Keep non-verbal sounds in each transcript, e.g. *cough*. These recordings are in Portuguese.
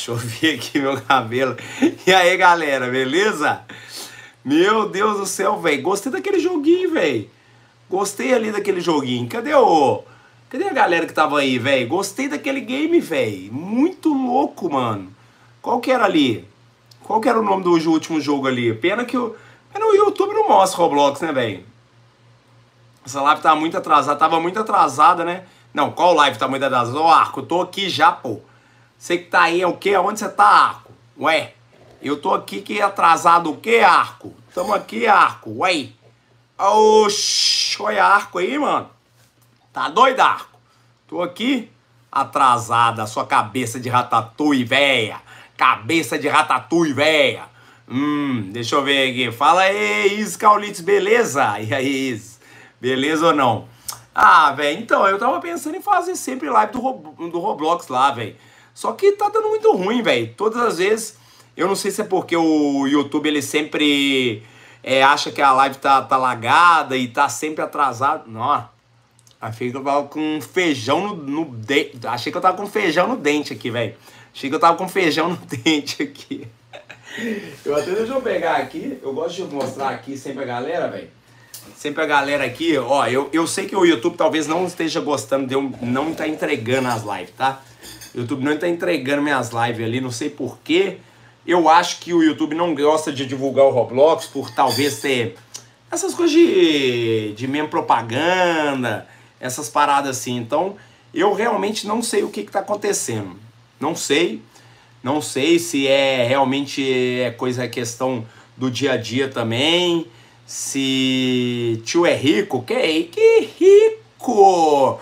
Deixa eu ver *laughs* aqui meu cabelo. E aí, galera, beleza? Meu Deus do céu, velho. Gostei daquele joguinho, velho. Gostei ali daquele joguinho. Cadê o... Cadê a galera que tava aí, velho? Gostei daquele game, velho. Muito louco, mano. Qual que era ali? Qual que era o nome do último jogo ali? Pena que o... Pena o YouTube não mostra Roblox, né, velho? Essa live tá muito atrasada. Tava muito atrasada, né? Não, qual live tá muito atrasada? Ô, Arco, tô aqui já, pô. Você que tá aí é o quê? Onde você tá, Arco? Ué, eu tô aqui que atrasado o quê, Arco? Tamo aqui, Arco, ué. Oxi, olha Arco aí, mano. Tá doido, Arco? Tô aqui atrasada, sua cabeça de ratatouille, véia. Cabeça de ratatouille, véia. Hum, deixa eu ver aqui. Fala aí, Is Caulitz, beleza? E aí, Is? Beleza ou não? Ah, velho, então, eu tava pensando em fazer sempre live do, do Roblox lá, velho. Só que tá dando muito ruim, velho. Todas as vezes, eu não sei se é porque o YouTube ele sempre é, acha que a live tá, tá lagada e tá sempre atrasado. Não, achei que eu tava com feijão no, no dente. Achei que eu tava com feijão no dente aqui, velho. Achei que eu tava com feijão no *laughs* dente aqui. Eu até deixa eu pegar aqui. Eu gosto de mostrar aqui sempre a galera, velho. Sempre a galera aqui, ó. Eu, eu sei que o YouTube talvez não esteja gostando de eu não estar tá entregando as lives, tá? O YouTube não está entregando minhas lives ali, não sei porquê. Eu acho que o YouTube não gosta de divulgar o Roblox por talvez ter essas coisas de, de meme propaganda, essas paradas assim. Então, eu realmente não sei o que está acontecendo. Não sei. Não sei se é realmente é coisa, é questão do dia a dia também. Se tio é rico, que, é, que rico!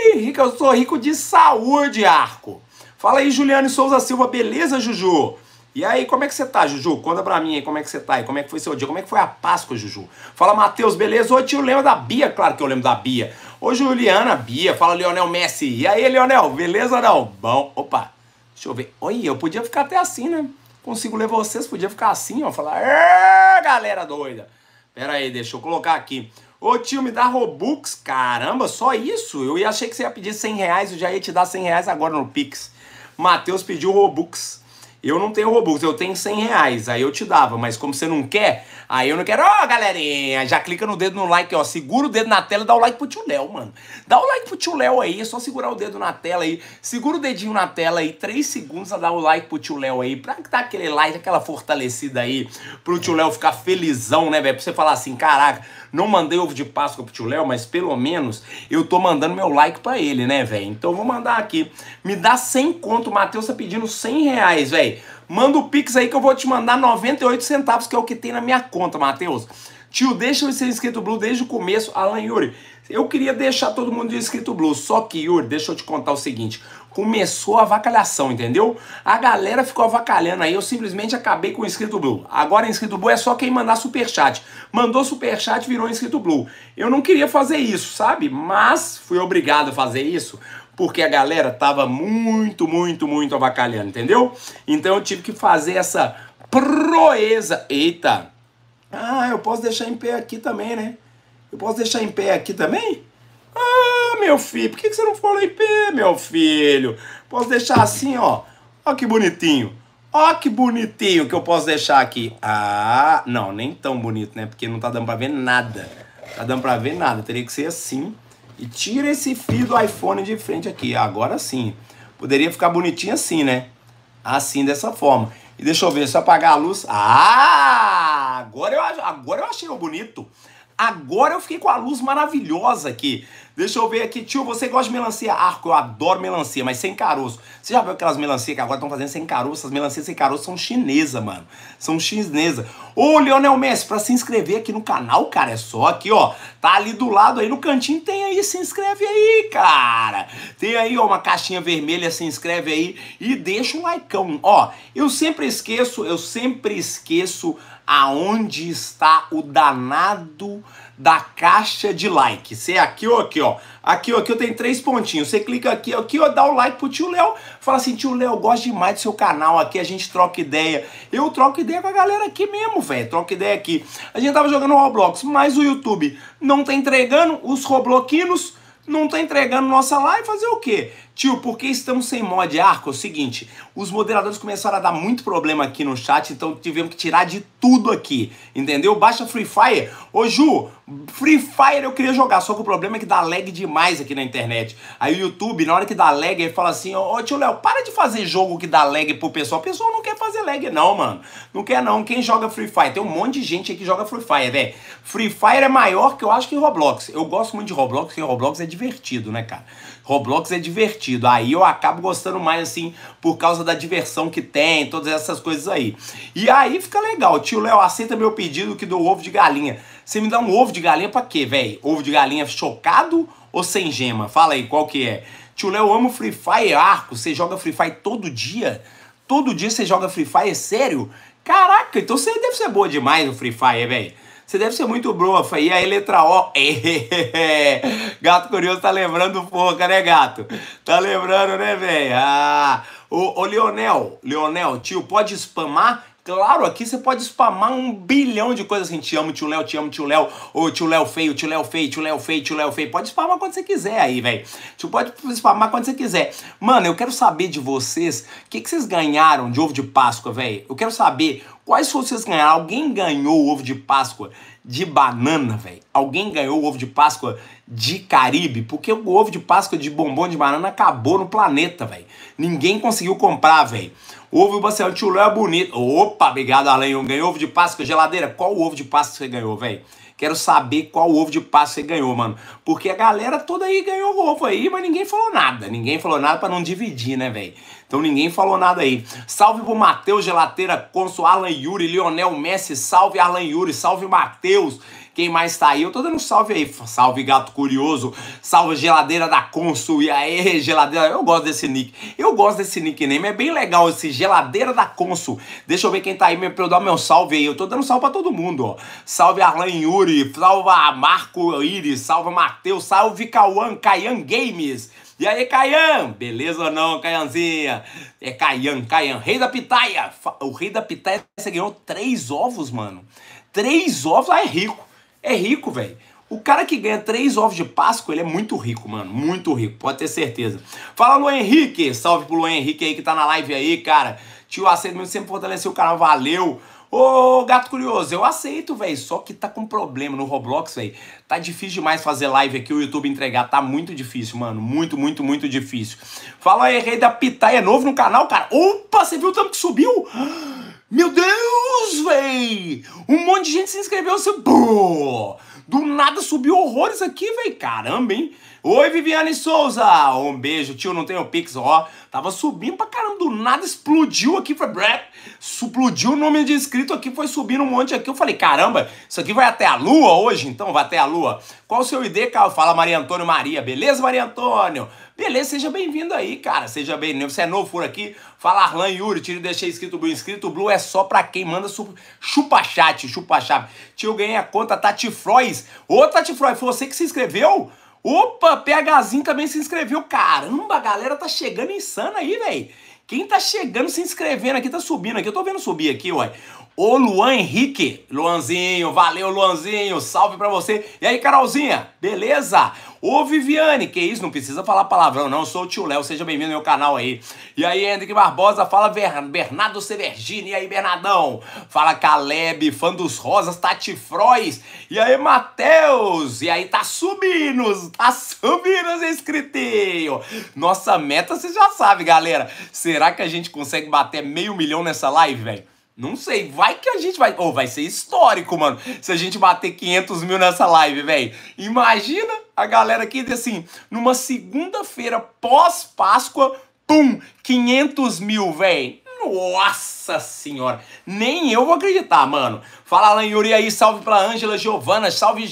E eu sou rico de saúde, Arco. Fala aí, Juliane Souza Silva, beleza, Juju? E aí, como é que você tá, Juju? Conta pra mim aí como é que você tá aí, como é que foi seu dia, como é que foi a Páscoa, Juju? Fala, Matheus, beleza? Oi, tio, lembra da Bia? Claro que eu lembro da Bia. Ô Juliana, Bia, fala Lionel Messi. E aí, Lionel, beleza não? Bom, opa, deixa eu ver. Oi, eu podia ficar até assim, né? Consigo ler vocês, podia ficar assim, ó, falar, galera doida. Pera aí, deixa eu colocar aqui. Ô tio, me dá Robux? Caramba, só isso? Eu ia, achei que você ia pedir 100 reais, eu já ia te dar 100 reais agora no Pix. Matheus pediu Robux. Eu não tenho Robux, eu tenho 100 reais, aí eu te dava, mas como você não quer, aí eu não quero. Ó, oh, galerinha, já clica no dedo no like, ó, segura o dedo na tela e dá o like pro tio Léo, mano. Dá o like pro tio Léo aí, é só segurar o dedo na tela aí, segura o dedinho na tela aí, 3 segundos a dar o like pro tio Léo aí, pra dar aquele like, aquela fortalecida aí, pro tio Léo ficar felizão, né, velho? Pra você falar assim, caraca, não mandei ovo de Páscoa pro tio Léo, mas pelo menos eu tô mandando meu like para ele, né, velho? Então vou mandar aqui. Me dá 100 conto, o Matheus tá pedindo 100 reais, velho. Manda o Pix aí que eu vou te mandar 98 centavos, que é o que tem na minha conta, Matheus. Tio, deixa eu ser inscrito Blue desde o começo, Alan Yuri. Eu queria deixar todo mundo de inscrito Blue, só que, Yuri, deixa eu te contar o seguinte começou a vacalhação, entendeu? A galera ficou avacalhando aí, eu simplesmente acabei com o inscrito Blue. Agora inscrito Blue é só quem mandar superchat. Mandou superchat, virou inscrito Blue. Eu não queria fazer isso, sabe? Mas fui obrigado a fazer isso porque a galera tava muito, muito, muito avacalhando, entendeu? Então eu tive que fazer essa proeza. Eita! Ah, eu posso deixar em pé aqui também, né? Eu posso deixar em pé aqui também? Ah, meu filho, por que você não falou IP, meu filho? Posso deixar assim, ó. Ó que bonitinho. Ó que bonitinho que eu posso deixar aqui. Ah, não, nem tão bonito, né? Porque não tá dando pra ver nada. Tá dando pra ver nada. Teria que ser assim. E tira esse fio do iPhone de frente aqui. Agora sim. Poderia ficar bonitinho assim, né? Assim, dessa forma. E deixa eu ver, se eu apagar a luz... Ah! Agora eu, agora eu achei o bonito. Agora eu fiquei com a luz maravilhosa aqui. Deixa eu ver aqui, tio, você gosta de melancia? Arco, eu adoro melancia, mas sem caroço. Você já viu aquelas melancias que agora estão fazendo sem caroço? As melancias sem caroço são chinesa, mano. São chinesa. Ô, Leonel Messi, pra se inscrever aqui no canal, cara, é só aqui, ó. Tá ali do lado aí no cantinho, tem aí, se inscreve aí, cara. Tem aí, ó, uma caixinha vermelha, se inscreve aí e deixa um likeão. Ó, eu sempre esqueço, eu sempre esqueço aonde está o danado da caixa de like. Você é aqui ou aqui, ó. Aqui ou aqui eu tenho três pontinhos. Você clica aqui aqui, ó, dá o like pro tio Léo. Fala assim, tio Léo, gosto demais do seu canal aqui, a gente troca ideia. Eu troco ideia com a galera aqui mesmo, velho. Troca ideia aqui. A gente tava jogando Roblox, mas o YouTube não tá entregando os Robloquinos não tá entregando nossa live, fazer o quê? Tio, por que estamos sem mod? É, Arco, é o seguinte, os moderadores começaram a dar muito problema aqui no chat, então tivemos que tirar de tudo aqui, entendeu? Baixa Free Fire. Ô Ju, Free Fire eu queria jogar, só que o problema é que dá lag demais aqui na internet. Aí o YouTube, na hora que dá lag, ele fala assim, ô tio Léo, para de fazer jogo que dá lag pro pessoal. O pessoal não quer fazer lag não, mano. Não quer não. Quem joga Free Fire? Tem um monte de gente aí que joga Free Fire, velho. Free Fire é maior que eu acho que Roblox. Eu gosto muito de Roblox, porque Roblox é divertido, né, cara? Roblox é divertido. Aí eu acabo gostando mais, assim, por causa da diversão que tem, todas essas coisas aí. E aí fica legal. Tio Léo, aceita meu pedido que dou ovo de galinha. Você me dá um ovo de galinha pra quê, velho? Ovo de galinha chocado ou sem gema? Fala aí, qual que é? Tio Léo, amo Free Fire arco. Você joga Free Fire todo dia? Todo dia você joga Free Fire? Sério? Caraca, então você deve ser boa demais no Free Fire, velho. Você deve ser muito brofa. E a letra O. É. *laughs* gato Curioso tá lembrando porca, né, gato? Tá lembrando, né, velho? Ah, ô, ô, Leonel, Leonel, tio, pode spamar? Claro, aqui você pode spamar um bilhão de coisas assim. Te amo, tio Léo, te amo, tio Léo. Ô, tio Léo feio, tio Léo feio, tio Léo feio, tio Léo feio. Pode spamar quando você quiser aí, velho. Tu tipo, pode spamar quando você quiser. Mano, eu quero saber de vocês o que, que vocês ganharam de ovo de Páscoa, velho. Eu quero saber quais vocês ganharam. Alguém ganhou o ovo de Páscoa? de banana, velho. Alguém ganhou o ovo de Páscoa de Caribe, porque o ovo de Páscoa de bombom de banana acabou no planeta, velho. Ninguém conseguiu comprar, velho. Ovo Bacelar Tio Léo é bonito. Opa, obrigado, Alan. Ganhou ovo de Páscoa, geladeira. Qual ovo de Páscoa você ganhou, velho? Quero saber qual ovo de Páscoa você ganhou, mano. Porque a galera toda aí ganhou ovo aí, mas ninguém falou nada. Ninguém falou nada para não dividir, né, velho? Então ninguém falou nada aí. Salve pro Matheus Gelateira, Consul, Alan Yuri, Lionel Messi, salve Alan Yuri, salve Matheus. Quem mais tá aí? Eu tô dando um salve aí. Salve, gato curioso. Salve, geladeira da Consul. E aí, geladeira. Eu gosto desse nick. Eu gosto desse nickname. É bem legal esse geladeira da Consul. Deixa eu ver quem tá aí pra eu dar meu salve aí. Eu tô dando salve pra todo mundo, ó. Salve, Arlan Yuri. Salva, Marco Iris. Salve, Matheus. Salve, Cauã. Caian Games. E aí, Caian? Beleza ou não, Caianzinha? É Caian, Caian, rei da pitaia. O rei da pitaia, você ganhou três ovos, mano. Três ovos, ah, é rico é rico, velho. O cara que ganha três ovos de Páscoa, ele é muito rico, mano. Muito rico, pode ter certeza. Fala, Luan Henrique. Salve pro Luan Henrique aí que tá na live aí, cara. Tio Aceito mesmo sempre fortaleceu o canal, valeu. Ô, gato curioso, eu aceito, velho. Só que tá com problema no Roblox, velho. Tá difícil demais fazer live aqui, o YouTube entregar. Tá muito difícil, mano. Muito, muito, muito difícil. Fala aí, Rei da Pitaia. É novo no canal, cara? Opa, você viu o tanto que subiu? *gasps* Meu Deus, véi! Um monte de gente se inscreveu assim. Pô! Do nada subiu horrores aqui, véi. Caramba, hein? Oi, Viviane Souza! Um beijo, tio, não tenho pix, ó. Tava subindo pra caramba, do nada explodiu aqui, foi... Explodiu o número de inscrito aqui, foi subindo um monte aqui. Eu falei, caramba, isso aqui vai até a lua hoje, então? Vai até a lua. Qual o seu ID, Carl? Fala Maria Antônio Maria. Beleza, Maria Antônio? Beleza, seja bem-vindo aí, cara. Seja bem-vindo. Né? Você é novo por aqui? Fala Arlan Yuri, tira e deixei inscrito Blue. Inscrito Blue é só pra quem manda chupa-chat, chupa-chave. Tio, ganhei a conta Tati Frois. Ô, Tati Frois, foi você que se inscreveu? Opa, PHzinho também se inscreveu. Caramba, a galera tá chegando insana aí, velho. Quem tá chegando, se inscrevendo aqui, tá subindo aqui. Eu tô vendo subir aqui, ué. Ô Luan Henrique, Luanzinho, valeu Luanzinho, salve pra você. E aí, Carolzinha, beleza? Ô Viviane, que isso, não precisa falar palavrão, não. Eu sou o tio Léo, seja bem-vindo ao meu canal aí. E aí, Henrique Barbosa, fala Bernardo Severgini, e aí, Bernadão? Fala Caleb, fã dos Rosas, Tati Frois, e aí, Matheus? E aí, tá subindo, tá subindo os inscritinhos. Nossa meta, você já sabe, galera. Será que a gente consegue bater meio milhão nessa live, velho? Não sei, vai que a gente vai. Ou oh, vai ser histórico, mano, se a gente bater 500 mil nessa live, velho. Imagina a galera aqui, assim, numa segunda-feira pós-Páscoa, pum, 500 mil, velho. Nossa senhora, nem eu vou acreditar, mano. Fala, Alan Yuri aí, salve pra Ângela Giovana, salve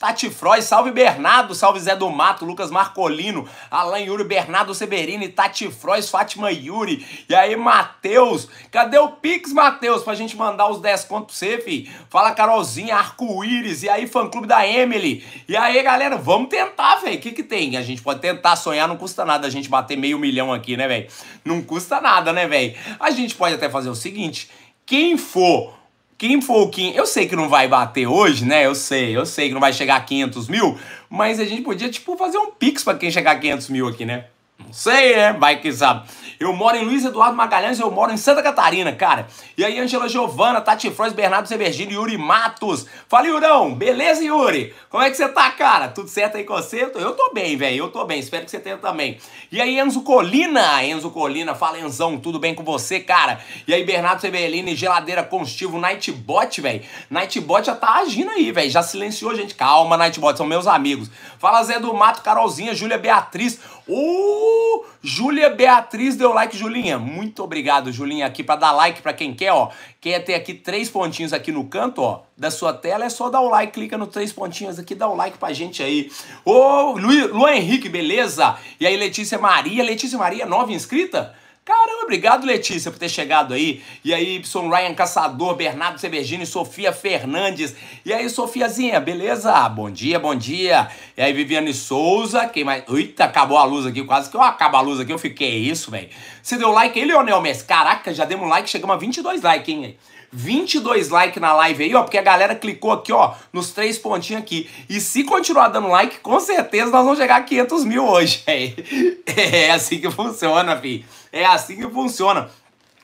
Tati Froy, salve Bernardo, salve Zé do Mato, Lucas Marcolino, Alan Yuri, Bernardo Severini, Tati Froy, Fátima Yuri. E aí, Matheus, cadê o Pix, Matheus, pra gente mandar os 10 contos pra você, fi? Fala Carolzinha, Arco-Íris, e aí, fã-clube da Emily. E aí, galera, vamos tentar, velho. O que que tem? A gente pode tentar sonhar, não custa nada a gente bater meio milhão aqui, né, velho? Não custa nada, né, velho? A gente pode até fazer o seguinte, quem for quem for o Kim, eu sei que não vai bater hoje, né? Eu sei, eu sei que não vai chegar a 500 mil, mas a gente podia, tipo, fazer um pix para quem chegar a 500 mil aqui, né? Não sei, né? Vai que sabe. Eu moro em Luiz Eduardo Magalhães, eu moro em Santa Catarina, cara. E aí, Angela Giovana, Tati Frois, Bernardo Severgino, Yuri Matos. Fala, Yurão, beleza, Yuri? Como é que você tá, cara? Tudo certo aí com você? Eu tô bem, velho, eu tô bem, espero que você tenha também. E aí, Enzo Colina, Enzo Colina, fala, Enzão, tudo bem com você, cara? E aí, Bernardo Severino, geladeira constivo, Nightbot, velho. Nightbot já tá agindo aí, velho, já silenciou, gente. Calma, Nightbot, são meus amigos. Fala, Zé do Mato, Carolzinha, Júlia Beatriz. Ô, uh, Júlia Beatriz deu seu like, Julinha. Muito obrigado, Julinha, aqui para dar like para quem quer, ó. Quer é ter aqui três pontinhos aqui no canto, ó, da sua tela, é só dar o like, clica nos três pontinhos aqui, dá o like pra gente aí. Ô, Lu, Lu Henrique, beleza? E aí, Letícia Maria, Letícia Maria, nova inscrita? Caramba, obrigado Letícia por ter chegado aí. E aí, Y, Ryan Caçador, Bernardo Sebergini, Sofia Fernandes. E aí, Sofiazinha, beleza? Ah, bom dia, bom dia. E aí, Viviane Souza, quem mais? Eita, acabou a luz aqui, quase que eu acabo a luz aqui, eu fiquei é isso, velho. Você deu like aí, Leonel Messi? Caraca, já demos like, chegamos a 22 likes, hein? 22 likes na live aí, ó, porque a galera clicou aqui, ó, nos três pontinhos aqui. E se continuar dando like, com certeza nós vamos chegar a 500 mil hoje. É, *laughs* é assim que funciona, fi. É assim que funciona.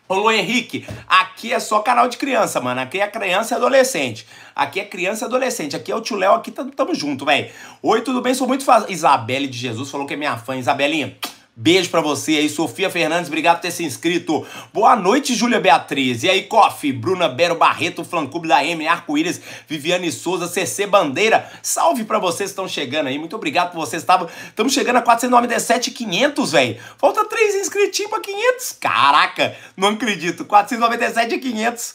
Ô Henrique, aqui é só canal de criança, mano. Aqui é criança e adolescente. Aqui é criança e adolescente. Aqui é o tio Léo, aqui tamo junto, velho. Oi, tudo bem? Sou muito fã. Isabelle de Jesus falou que é minha fã. Isabelinha, Beijo para você aí, Sofia Fernandes, obrigado por ter se inscrito. Boa noite, Júlia Beatriz. E aí, Coffee, Bruna Bero Barreto, Flancubre da M, Arco-Íris, Viviane Souza, CC Bandeira. Salve para vocês que estão chegando aí. Muito obrigado por vocês. Estamos chegando a 497,500, velho. Falta 3 inscritinhos pra 500. Caraca, não acredito. 497,500.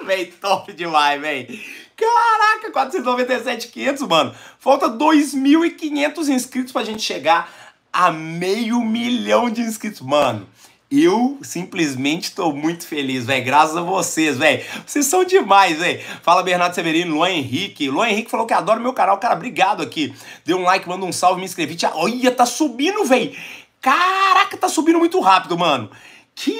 É *laughs* velho, top demais, velho. Caraca, 497,500, mano. Falta 2.500 inscritos pra gente chegar a meio milhão de inscritos. Mano, eu simplesmente tô muito feliz, velho. Graças a vocês, velho. Vocês são demais, velho. Fala Bernardo Severino, Luan Henrique. Luan Henrique falou que adora meu canal. Cara, obrigado aqui. Deu um like, manda um salve, me inscrevi. Olha, tá subindo, velho. Caraca, tá subindo muito rápido, mano. Que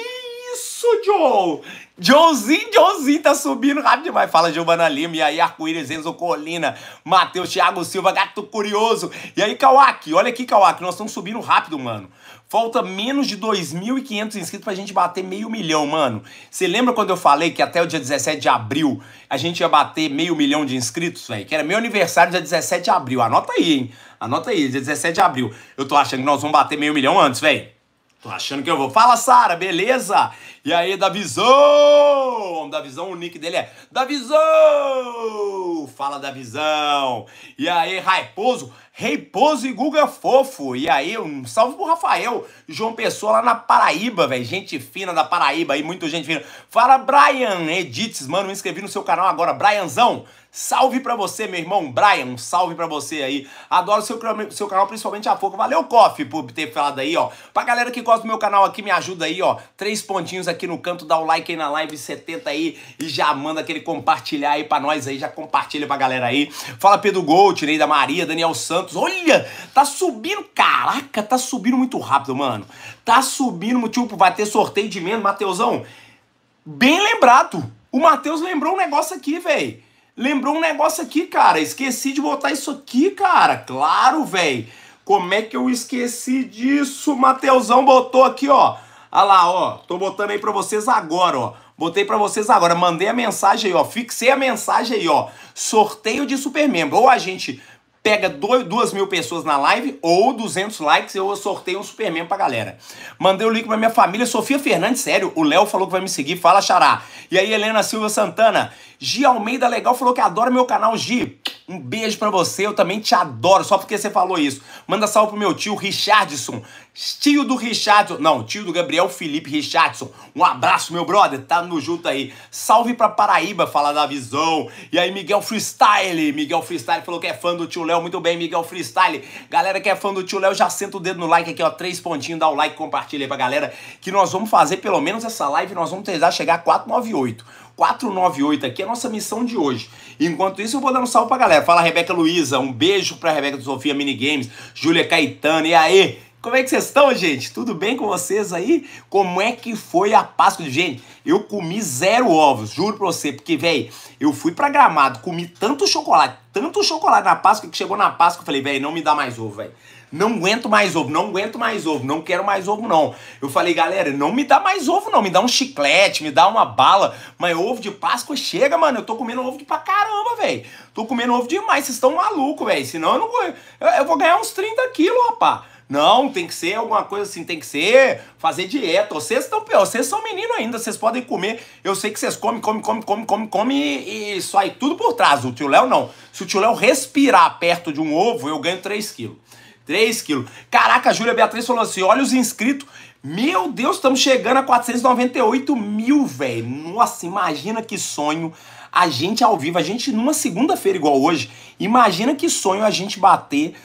isso, Joe? Joãozinho, Joãozinho tá subindo rápido demais. Fala Giovana Lima, e aí Arco-Íris, Enzo Colina, Matheus, Thiago Silva, Gato Curioso. E aí, Kawaki, olha aqui, Kawaki, nós estamos subindo rápido, mano. Falta menos de 2.500 inscritos pra gente bater meio milhão, mano. Você lembra quando eu falei que até o dia 17 de abril a gente ia bater meio milhão de inscritos, velho? Que era meu aniversário dia 17 de abril. Anota aí, hein? Anota aí, dia 17 de abril. Eu tô achando que nós vamos bater meio milhão antes, velho. Tô achando que eu vou. Fala, Sara, beleza? E aí, Davizão? Davizão, o nick dele é Davizão! Fala, Davizão! E aí, Raiposo? Reiposo e Guga é Fofo. E aí, um salve pro Rafael, João Pessoa lá na Paraíba, velho. Gente fina da Paraíba aí, muita gente fina. Fala, Brian Edites, mano, me inscrevi no seu canal agora. Brianzão, Salve para você, meu irmão Brian, um salve para você aí. Adoro seu, seu canal, principalmente a Foco. Valeu, Coffee, por ter falado aí, ó. Pra galera que gosta do meu canal aqui, me ajuda aí, ó. Três pontinhos aqui no canto, dá o like aí na live 70 aí e já manda aquele compartilhar aí pra nós aí, já compartilha pra galera aí. Fala Pedro Gol, tirei da Maria, Daniel Santos. Olha, tá subindo, caraca, tá subindo muito rápido, mano. Tá subindo, tipo, vai ter sorteio de menos, Mateusão. Bem lembrado. O Matheus lembrou um negócio aqui, velho. Lembrou um negócio aqui, cara. Esqueci de botar isso aqui, cara. Claro, velho. Como é que eu esqueci disso? Mateusão botou aqui, ó. Olha lá, ó. Tô botando aí pra vocês agora, ó. Botei para vocês agora, mandei a mensagem aí, ó. Fixei a mensagem aí, ó. Sorteio de supermembro. Ou a gente pega duas mil pessoas na live, ou 200 likes, eu sorteio um supermembro pra galera. Mandei o link pra minha família. Sofia Fernandes, sério, o Léo falou que vai me seguir. Fala, xará. E aí, Helena Silva Santana. Gi Almeida Legal falou que adora meu canal, Gi. Um beijo para você, eu também te adoro, só porque você falou isso. Manda salve pro meu tio Richardson, tio do Richardson, não, tio do Gabriel Felipe Richardson. Um abraço, meu brother, tá no junto aí. Salve pra Paraíba, fala da visão. E aí, Miguel Freestyle, Miguel Freestyle falou que é fã do tio Léo, muito bem, Miguel Freestyle. Galera que é fã do tio Léo, já senta o dedo no like aqui, ó, três pontinhos, dá o like, compartilha aí pra galera, que nós vamos fazer pelo menos essa live, nós vamos tentar chegar a 498. 498 aqui, é a nossa missão de hoje. Enquanto isso, eu vou dar um salve pra galera. Fala, Rebeca Luiza, um beijo pra Rebeca do Sofia Minigames, Júlia Caetano, e aí? Como é que vocês estão, gente? Tudo bem com vocês aí? Como é que foi a Páscoa? Gente, eu comi zero ovos, juro pra você, porque, velho, eu fui pra Gramado, comi tanto chocolate, tanto chocolate na Páscoa, que chegou na Páscoa, eu falei, velho, não me dá mais ovo, velho. Não aguento mais ovo, não aguento mais ovo, não quero mais ovo, não. Eu falei, galera, não me dá mais ovo, não. Me dá um chiclete, me dá uma bala. Mas ovo de Páscoa chega, mano. Eu tô comendo ovo de pra caramba, velho. Tô comendo ovo demais, vocês estão malucos, velho. Senão eu não vou. Eu, vou ganhar uns 30 quilos, rapá. Não, tem que ser alguma coisa assim, tem que ser fazer dieta. Vocês estão pior, vocês são menino ainda, vocês podem comer. Eu sei que vocês comem, comem, comem, comem, comem, comem e aí tudo por trás. O tio Léo não. Se o tio Léo respirar perto de um ovo, eu ganho 3 quilos. 3 quilos. Caraca, Júlia Beatriz falou assim: olha os inscritos. Meu Deus, estamos chegando a 498 mil, velho. Nossa, imagina que sonho a gente ao vivo, a gente numa segunda-feira igual hoje. Imagina que sonho a gente bater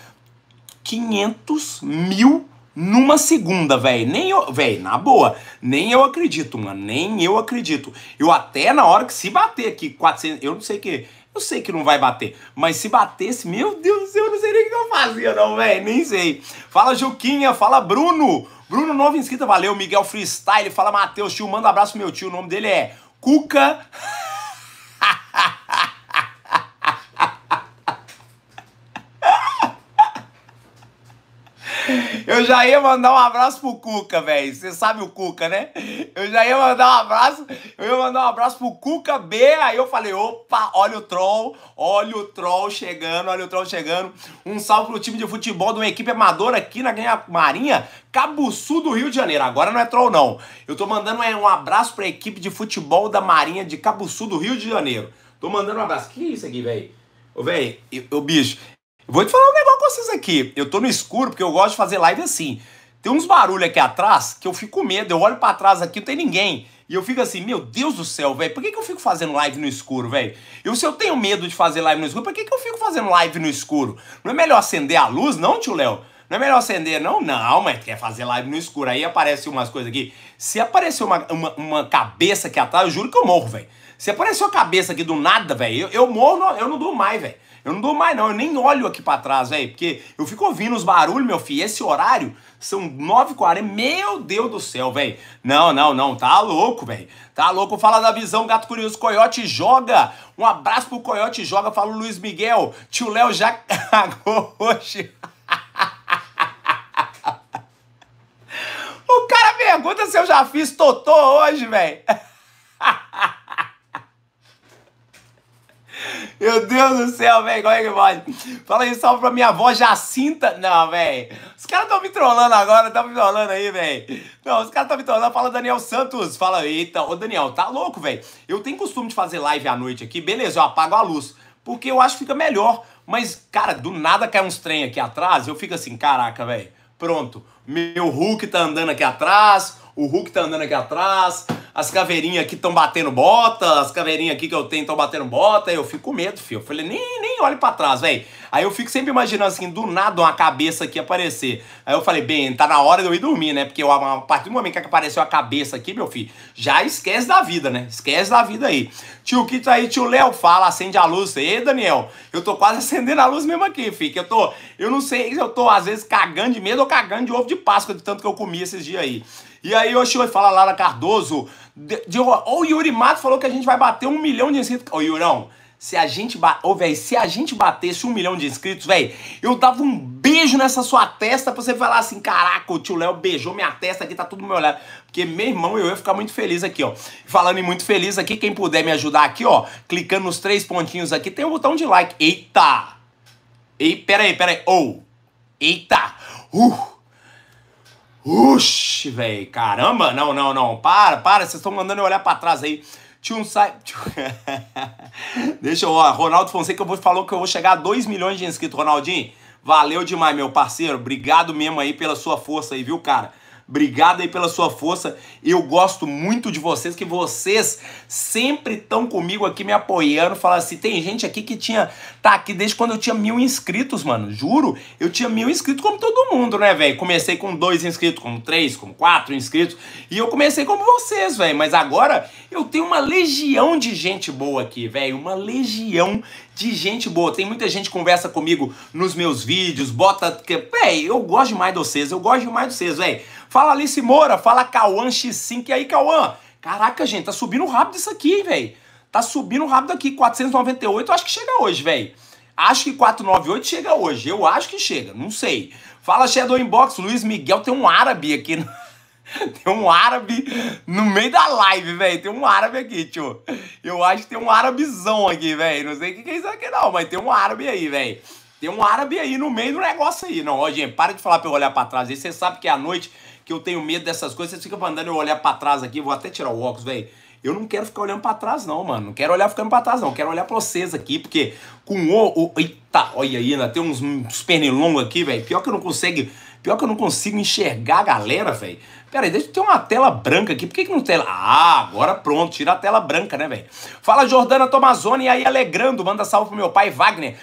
500 mil numa segunda, velho. Nem eu, velho, na boa, nem eu acredito, mano. Nem eu acredito. Eu até na hora que se bater aqui 400, eu não sei que eu sei que não vai bater, mas se batesse, meu Deus do céu, eu não sei nem o que eu fazia, não, velho. Nem sei. Fala, Juquinha. Fala, Bruno. Bruno, novo inscrito, valeu. Miguel Freestyle. Fala, Matheus, tio. Manda um abraço pro meu tio. O nome dele é Cuca. *laughs* Eu já ia mandar um abraço pro Cuca, velho. Você sabe o Cuca, né? Eu já ia mandar um abraço. Eu ia mandar um abraço pro Cuca B. Aí eu falei: opa, olha o troll, olha o troll chegando, olha o troll chegando. Um salve pro time de futebol de uma equipe amadora aqui na Ganha Marinha, Cabuçu do Rio de Janeiro. Agora não é troll, não. Eu tô mandando um abraço pra equipe de futebol da Marinha de Cabuçu do Rio de Janeiro. Tô mandando um abraço. Que isso aqui, velho? Ô, velho, o bicho, Vou te falar um negócio com vocês aqui. Eu tô no escuro porque eu gosto de fazer live assim. Tem uns barulhos aqui atrás que eu fico com medo. Eu olho para trás aqui, não tem ninguém. E eu fico assim, meu Deus do céu, velho, por que, que eu fico fazendo live no escuro, velho? Eu se eu tenho medo de fazer live no escuro, por que, que eu fico fazendo live no escuro? Não é melhor acender a luz, não, tio Léo? Não é melhor acender, não? Não, mas quer fazer live no escuro. Aí aparece umas coisas aqui. Se aparecer uma, uma, uma cabeça aqui atrás, eu juro que eu morro, velho. Se aparecer uma cabeça aqui do nada, velho, eu, eu morro, eu não dou mais, velho. Eu não dou mais, não. Eu nem olho aqui para trás, velho. Porque eu fico ouvindo os barulhos, meu filho. Esse horário são 9h40. Meu Deus do céu, velho. Não, não, não. Tá louco, velho. Tá louco. Fala da visão, gato curioso. Coyote joga. Um abraço pro Coyote joga. Fala o Luiz Miguel. Tio Léo já cagou hoje. *laughs* o cara pergunta se eu já fiz totô hoje, velho. *laughs* Meu Deus do céu, velho, como é que pode? Fala aí, salve pra minha avó Jacinta. Não, velho. Os caras tão me trollando agora, tão me trollando aí, velho. Não, os caras tão me trollando. Fala Daniel Santos. Fala, eita, ô Daniel, tá louco, velho. Eu tenho costume de fazer live à noite aqui, beleza, eu apago a luz. Porque eu acho que fica melhor. Mas, cara, do nada cai uns trem aqui atrás, eu fico assim, caraca, velho. Pronto, meu Hulk tá andando aqui atrás, o Hulk tá andando aqui atrás, as caveirinhas aqui estão batendo bota, as caveirinhas aqui que eu tenho estão batendo bota, eu fico com medo, filho. Eu falei, nem, nem olhe para trás, velho. Aí eu fico sempre imaginando assim, do nada uma cabeça aqui aparecer. Aí eu falei, bem, tá na hora de eu ir dormir, né? Porque eu, a partir do momento que apareceu a cabeça aqui, meu filho, já esquece da vida, né? Esquece da vida aí. Tio Kito aí, tio Léo fala, acende a luz. Ei, Daniel, eu tô quase *laughs* acendendo a luz mesmo aqui, filho. Que eu tô, eu não sei se eu tô às vezes cagando de medo ou cagando de ovo de Páscoa, de tanto que eu comi esses dias aí. E aí hoje vai falar Lara Cardoso. De, de, ou o Yuri Mato falou que a gente vai bater um milhão de inscritos. Ô, Yurão, se a gente, ba... se a gente batesse um milhão de inscritos, velho, eu dava um beijo nessa sua testa pra você falar assim: caraca, o tio Léo beijou minha testa aqui, tá tudo meu olhar Porque, meu irmão, eu ia ficar muito feliz aqui, ó. Falando em muito feliz aqui, quem puder me ajudar aqui, ó, clicando nos três pontinhos aqui, tem o um botão de like. Eita! Ei, peraí, peraí. Ou! Oh. Eita! Uh! Uxi, velho. Caramba, não, não, não. Para, para. Vocês estão mandando eu olhar para trás aí. Tinha um site. Deixa eu, ó. Ronaldo Fonseca eu vou, falou que eu vou chegar a 2 milhões de inscritos. Ronaldinho, valeu demais, meu parceiro. Obrigado mesmo aí pela sua força aí, viu, cara? Obrigado aí pela sua força. Eu gosto muito de vocês, que vocês sempre estão comigo aqui me apoiando. Falar assim, tem gente aqui que tinha. Tá aqui desde quando eu tinha mil inscritos, mano. Juro, eu tinha mil inscritos como todo mundo, né, velho? Comecei com dois inscritos, com três, com quatro inscritos. E eu comecei como vocês, velho. Mas agora eu tenho uma legião de gente boa aqui, velho. Uma legião de gente boa. Tem muita gente que conversa comigo nos meus vídeos, bota. Que, véi, eu gosto demais de vocês, eu gosto demais de vocês, véi. Fala Alice Moura, fala Cauã X5, e aí, Cauã? Caraca, gente, tá subindo rápido isso aqui, véi. Tá subindo rápido aqui, 498, eu acho que chega hoje, véi. Acho que 498 chega hoje, eu acho que chega, não sei. Fala Shadow Inbox, Luiz Miguel tem um árabe aqui. No... Né? *laughs* Tem um árabe no meio da live, velho. Tem um árabe aqui, tio. Eu acho que tem um árabezão aqui, velho. Não sei o que é isso aqui, não, mas tem um árabe aí, velho. Tem um árabe aí no meio do negócio aí. Não, ó, gente, para de falar pra eu olhar pra trás. Aí você sabe que é a noite que eu tenho medo dessas coisas. Você fica mandando eu olhar pra trás aqui. Vou até tirar o óculos, velho. Eu não quero ficar olhando pra trás, não, mano. Não quero olhar ficando pra trás, não. Quero olhar pra vocês aqui, porque com o. o eita, olha aí, ainda tem uns, uns pernilongos aqui, velho. Pior que eu não consigo. Pior que eu não consigo enxergar a galera, velho. Peraí, deixa eu ter uma tela branca aqui. Por que, que não tem? Ah, agora pronto, tira a tela branca, né, velho? Fala Jordana e aí, alegrando. Manda salve pro meu pai, Wagner.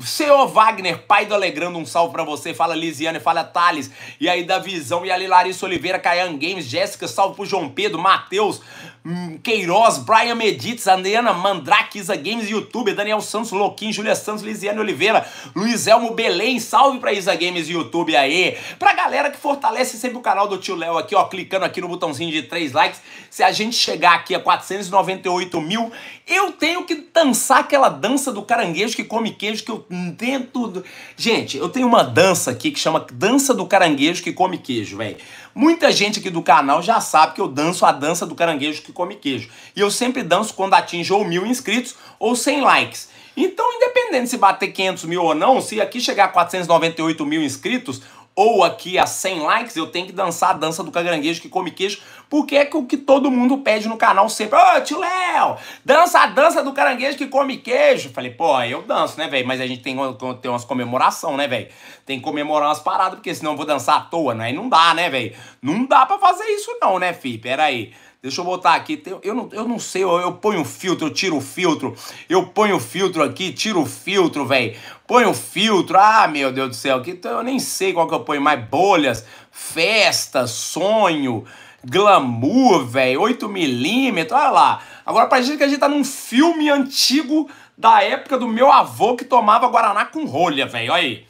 Senhor Wagner, pai do Alegrando, um salve para você. Fala Lisiane, fala Thales. E aí, da Visão, e ali Larissa Oliveira, Caian Games, Jéssica, salve pro João Pedro, Matheus. Hum, Queiroz, Brian Medites, Adriana Mandrake, Isa Games, YouTube, Daniel Santos, Loquim, Julia Santos, Lisiane Oliveira, Luiz Elmo Belém, salve pra Isa Games YouTube aí. Pra galera que fortalece sempre o canal do tio Léo aqui, ó, clicando aqui no botãozinho de três likes. Se a gente chegar aqui a 498 mil, eu tenho que dançar aquela dança do caranguejo que come queijo que eu dentro do... Gente, eu tenho uma dança aqui que chama Dança do Caranguejo que come queijo, velho. Muita gente aqui do canal já sabe que eu danço a dança do caranguejo que come queijo. E eu sempre danço quando atinge ou mil inscritos ou 100 likes. Então, independente se bater 500 mil ou não, se aqui chegar a 498 mil inscritos, ou aqui a 100 likes, eu tenho que dançar a dança do caranguejo que come queijo, porque é que o que todo mundo pede no canal sempre, ô tio Léo, dança a dança do caranguejo que come queijo. Falei, pô, eu danço, né, velho? Mas a gente tem, tem umas comemoração, né, velho? Tem que comemorar umas paradas, porque senão eu vou dançar à toa, né? E não dá, né, velho? Não dá para fazer isso não, né, Fih? Pera aí. Deixa eu botar aqui. Eu não, eu não sei, eu, eu ponho o filtro, eu tiro o filtro. Eu ponho o filtro aqui, tiro o filtro, velho. Ponho o filtro. Ah, meu Deus do céu. Que, eu nem sei qual que eu ponho mais. Bolhas, festa, sonho, glamour, velho. 8 milímetros, olha lá. Agora parece que a gente tá num filme antigo da época do meu avô que tomava Guaraná com rolha, velho. Olha aí.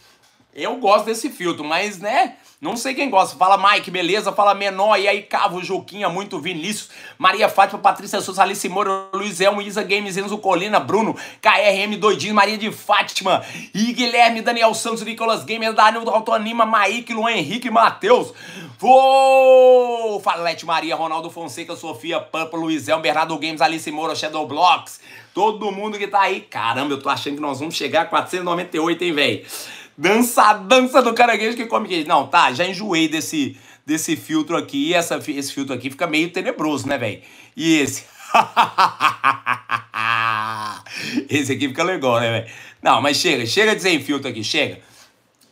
Eu gosto desse filtro, mas, né? Não sei quem gosta. Fala Mike, beleza? Fala Menor, e aí Cavo, Juquinha, muito Vinícius, Maria Fátima, Patrícia Souza, Alice Moura, Luiz Elmo, Isa Games, Enzo Colina, Bruno, KRM Doidinho, Maria de Fátima, e Guilherme, Daniel Santos, Nicolas Gamer, Danilo Anima, Mike, Luan Henrique, Matheus. Vou! Falete Maria, Ronaldo Fonseca, Sofia Pampa, Luiz Elmo, Bernardo Games, Alice Moura, Shadow Blocks, todo mundo que tá aí. Caramba, eu tô achando que nós vamos chegar a 498, hein, velho? Dança a dança do caranguejo que come queijo. Não, tá, já enjoei desse, desse filtro aqui. essa, esse filtro aqui fica meio tenebroso, né, velho? E esse? *laughs* esse aqui fica legal, né, velho? Não, mas chega, chega de sem filtro aqui, chega.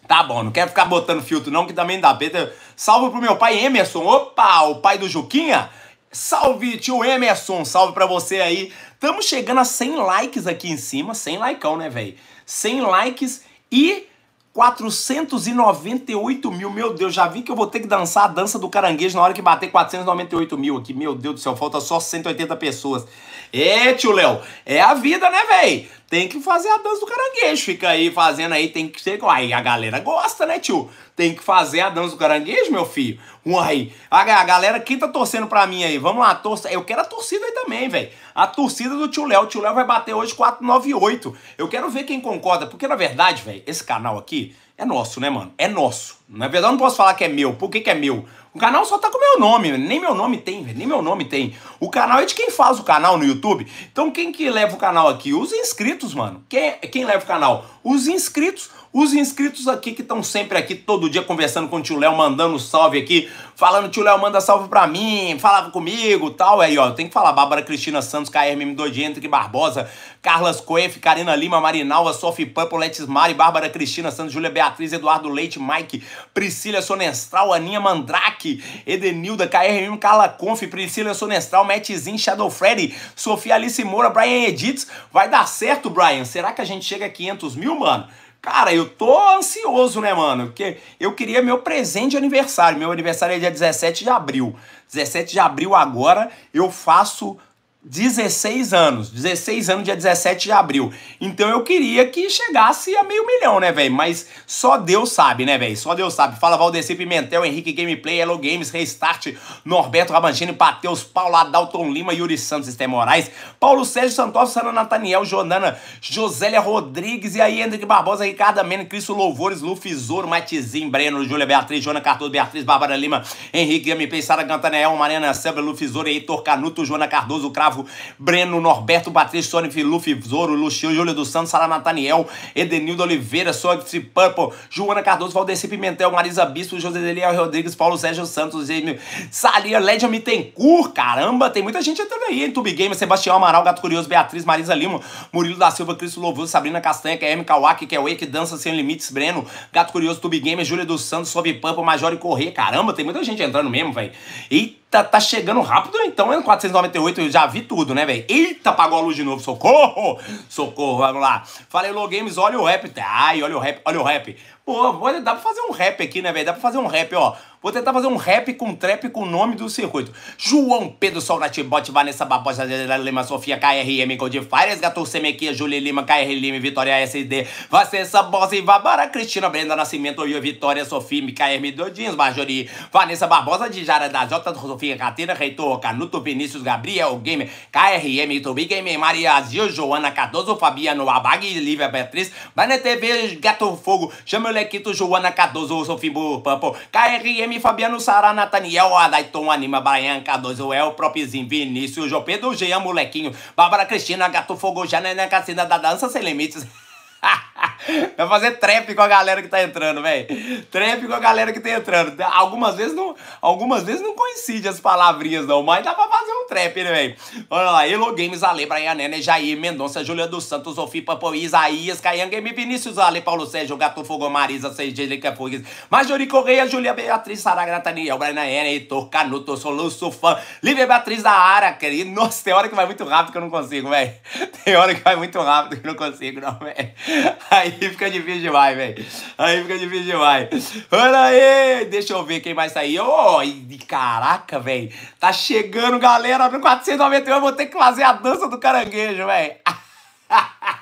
Tá bom, não quero ficar botando filtro não, que também dá pena Salve pro meu pai Emerson. Opa, o pai do Juquinha? Salve, tio Emerson. Salve pra você aí. Tamo chegando a 100 likes aqui em cima. 100 likeão, né, velho? 100 likes e 498 mil, meu Deus, já vi que eu vou ter que dançar a dança do caranguejo na hora que bater 498 mil aqui. Meu Deus do céu, falta só 180 pessoas. É, tio Léo, é a vida, né, véi? tem que fazer a dança do caranguejo. Fica aí fazendo aí, tem que ser. Aí a galera gosta, né, tio? Tem que fazer a dança do caranguejo, meu filho. Uai, a, a galera, quem tá torcendo pra mim aí? Vamos lá, torça. Eu quero a torcida aí também, velho. A torcida do tio Léo. O tio Léo vai bater hoje 498. Eu quero ver quem concorda, porque na verdade, velho, esse canal aqui é nosso, né, mano? É nosso. Na verdade, eu não posso falar que é meu. Por que, que é meu? O canal só tá com meu nome, nem meu nome tem, nem meu nome tem. O canal é de quem faz o canal no YouTube. Então, quem que leva o canal aqui? Os inscritos, mano. Quem, quem leva o canal? Os inscritos. Os inscritos aqui que estão sempre aqui, todo dia conversando com o tio Léo, mandando salve aqui, falando, tio Léo, manda salve pra mim, falava comigo tal. Aí, ó, tem que falar, Bárbara Cristina Santos, KRM Doide, que Barbosa, Carlas Coef, Karina Lima, Marinalva, Sophie Pampo, Letis Mari, Bárbara Cristina Santos, Júlia Beatriz, Eduardo Leite, Mike, Priscila Sonestral, Aninha Mandrake, Edenilda, KRM Carla Conf, Priscila Sonestral, Mattzin, Shadow Freddy, Sofia Alice Moura, Brian Edits. Vai dar certo, Brian? Será que a gente chega a 500 mil, mano? Cara, eu tô ansioso, né, mano? Porque eu queria meu presente de aniversário. Meu aniversário é dia 17 de abril. 17 de abril agora eu faço 16 anos. 16 anos, dia 17 de abril. Então eu queria que chegasse a meio milhão, né, velho? Mas só Deus sabe, né, velho? Só Deus sabe. Fala Valdeci Pimentel, Henrique Gameplay, Hello Games, Restart, Norberto Rabanchini, Pateus, Paula, Dalton Lima, Yuri Santos, Esté Moraes, Paulo Sérgio Santos, Sana Nathaniel, Jonana, Josélia Rodrigues, e aí Henrique Barbosa, Ricardo Mena, Cristo Louvores, Lufizoro, Matizinho, Breno, Júlia Beatriz, Joana Cardoso, Beatriz, Bárbara Lima, Henrique Gameplay, Sara Cantanel, Mariana Sebra, Lufizoro, Heitor Canuto, Joana Cardoso, Cravo, Gustavo, Breno, Norberto, Batista, Sônia, Filufi, Zoro, Luxio, Júlio dos Santos, Sara Nathaniel, Edenildo Oliveira, Soxy Purple, Joana Cardoso, Valdeci Pimentel, Marisa Bispo, José Deliel Rodrigues, Paulo Sérgio Santos, Emil, Salia, Lédia Mittencourt, caramba, tem muita gente entrando aí, hein? Tube Gamer, Sebastião Amaral, Gato Curioso, Beatriz, Marisa Lima, Murilo da Silva, Cristo Louvoso, Sabrina Castanha, KM Kawaki, Kelwe, que dança sem limites, Breno, Gato Curioso, Tube Gamer, Júlia dos Santos, Sob Pampa, Major e Correr, caramba, tem muita gente entrando mesmo, velho. Eita! Tá, tá chegando rápido, né? então, é 498, eu já vi tudo, né, velho? Eita, apagou a luz de novo, socorro! Socorro, vamos lá. Falei, Low Games, olha o rap. Ai, olha o rap, olha o rap. Pô, olha, dá pra fazer um rap aqui, né, velho? Dá pra fazer um rap, ó. Vou tentar fazer um rap com trap com o nome do circuito. João Pedro Sol Natibot, Vanessa Barbosa, Lima, Sofia, KRM, Codifires, Fires, Gato Semequia, Júlia Lima, KR Lima, Vitória SD, Vacença Bosa e Vabara, Cristina, Brenda Nascimento, Oi, Vitória, Sofia, KRM, Dodinhos, Marjorie, Vanessa Barbosa, Dijara da Jota, Sofia, Catena, Reitor, Canuto, Vinícius, Gabriel, Gamer, KRM, Tobi, Gamer, Maria Zio, Joana, Cardoso, Fabiano, Abag, Lívia, Beatriz, Banner TV, Gato Fogo, Chama Molequito Joana Cardoso, Fibo Papo, KRM, Fabiano Sara, Nataniel, Adaiton, Anima, Brian, Cardoso, El, Propzinho, Vinícius, João Pedro, Jean, Molequinho, Bárbara Cristina, Gato Fogo, Janena, Cassina da Dança Sem Limites. *laughs* *laughs* Vai fazer trap com a galera que tá entrando, velho. Trap com a galera que tá entrando. Algumas vezes não, algumas vezes não coincide as palavrinhas, não, mas dá pra fazer um trap, né, velho? Olha lá, Elo Games, Ale, Brian Nene, Jair, Mendonça, Júlia dos Santos, Ofi, Papo, Isaías, Caian Game, Vinícius, Ale, Paulo Sérgio, Gato, Fogo, Marisa, Angélica Fugues, Majori Correia, Júlia, Beatriz, Saragra, Taniel, Brian Nene, Heitor, Canuto, Soluço, Fã, Lívia Beatriz da Ara, querido. Nossa, tem hora que vai muito rápido que eu não consigo, velho. Tem hora que vai muito rápido que eu não consigo, não, velho. Aí Aí fica difícil demais, velho. Aí fica difícil demais. Olha aí, deixa eu ver quem vai sair. Oh, caraca, velho. Tá chegando, galera, no 491. Eu vou ter que fazer a dança do caranguejo, velho. *laughs*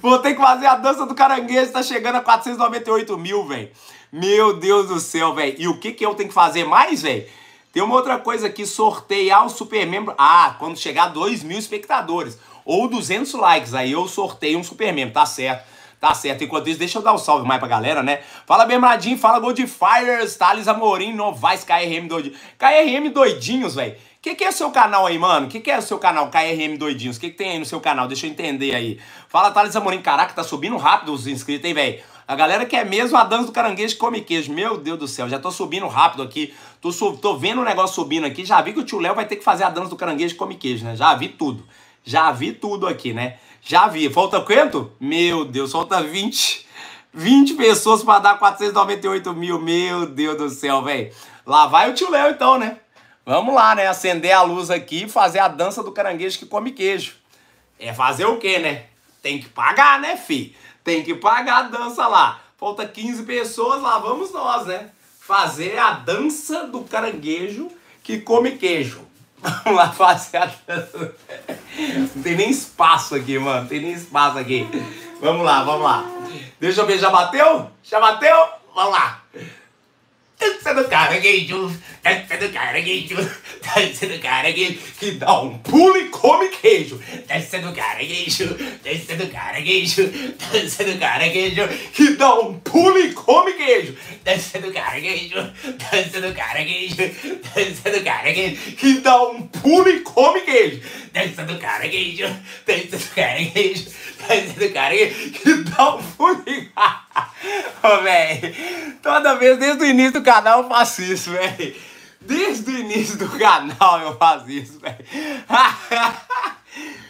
Vou ter que fazer a dança do caranguejo, tá chegando a 498 mil, velho. Meu Deus do céu, velho. E o que, que eu tenho que fazer mais, velho? Tem uma outra coisa aqui, sortear o supermembro. Ah, quando chegar 2 mil espectadores ou 200 likes. Aí eu sorteio um super meme, tá certo? Tá certo. Enquanto isso, deixa eu dar um salve mais pra galera, né? Fala Bernardinho, fala Goldfires, Thales Amorim, Novais, KRM Doidinhos. KRM doidinhos, velho. O que, que é o seu canal aí, mano? O que, que é o seu canal KRM Doidinhos? O que, que tem aí no seu canal? Deixa eu entender aí. Fala, Thales Amorim. Caraca, tá subindo rápido os inscritos, hein, velho? A galera quer mesmo a dança do caranguejo come queijo. Meu Deus do céu, já tô subindo rápido aqui. Tô, sub... tô vendo o negócio subindo aqui. Já vi que o tio Léo vai ter que fazer a dança do caranguejo come queijo, né? Já vi tudo. Já vi tudo aqui, né? Já vi. Falta quanto? Meu Deus, falta 20. 20 pessoas para dar 498 mil. Meu Deus do céu, velho. Lá vai o tio Léo então, né? Vamos lá, né? Acender a luz aqui e fazer a dança do caranguejo que come queijo. É fazer o quê, né? Tem que pagar, né, fi? Tem que pagar a dança lá. Falta 15 pessoas, lá vamos nós, né? Fazer a dança do caranguejo que come queijo. Vamos lá, rapaziada. Não tem nem espaço aqui, mano. Não tem nem espaço aqui. Vamos lá, vamos lá. Deixa eu ver, já bateu? Já bateu? Vamos lá. Essa do caranguejo, dança do caranguejo, dança do caranguejo, que dá um pulo e come queijo. Essa do caranguejo, dança do caranguejo, dança do caranguejo, que dá um pulo e come queijo. Dança do caranguejo, dança do caranguejo, dança do caranguejo, que dá um pulo e come queijo. Essa do caranguejo, dança do caranguejo. Tá entendendo, cara? Que dá um furinho. *laughs* Ô, velho, toda vez, desde o início do canal eu faço isso, velho. Desde o início do canal eu faço isso, velho. *laughs*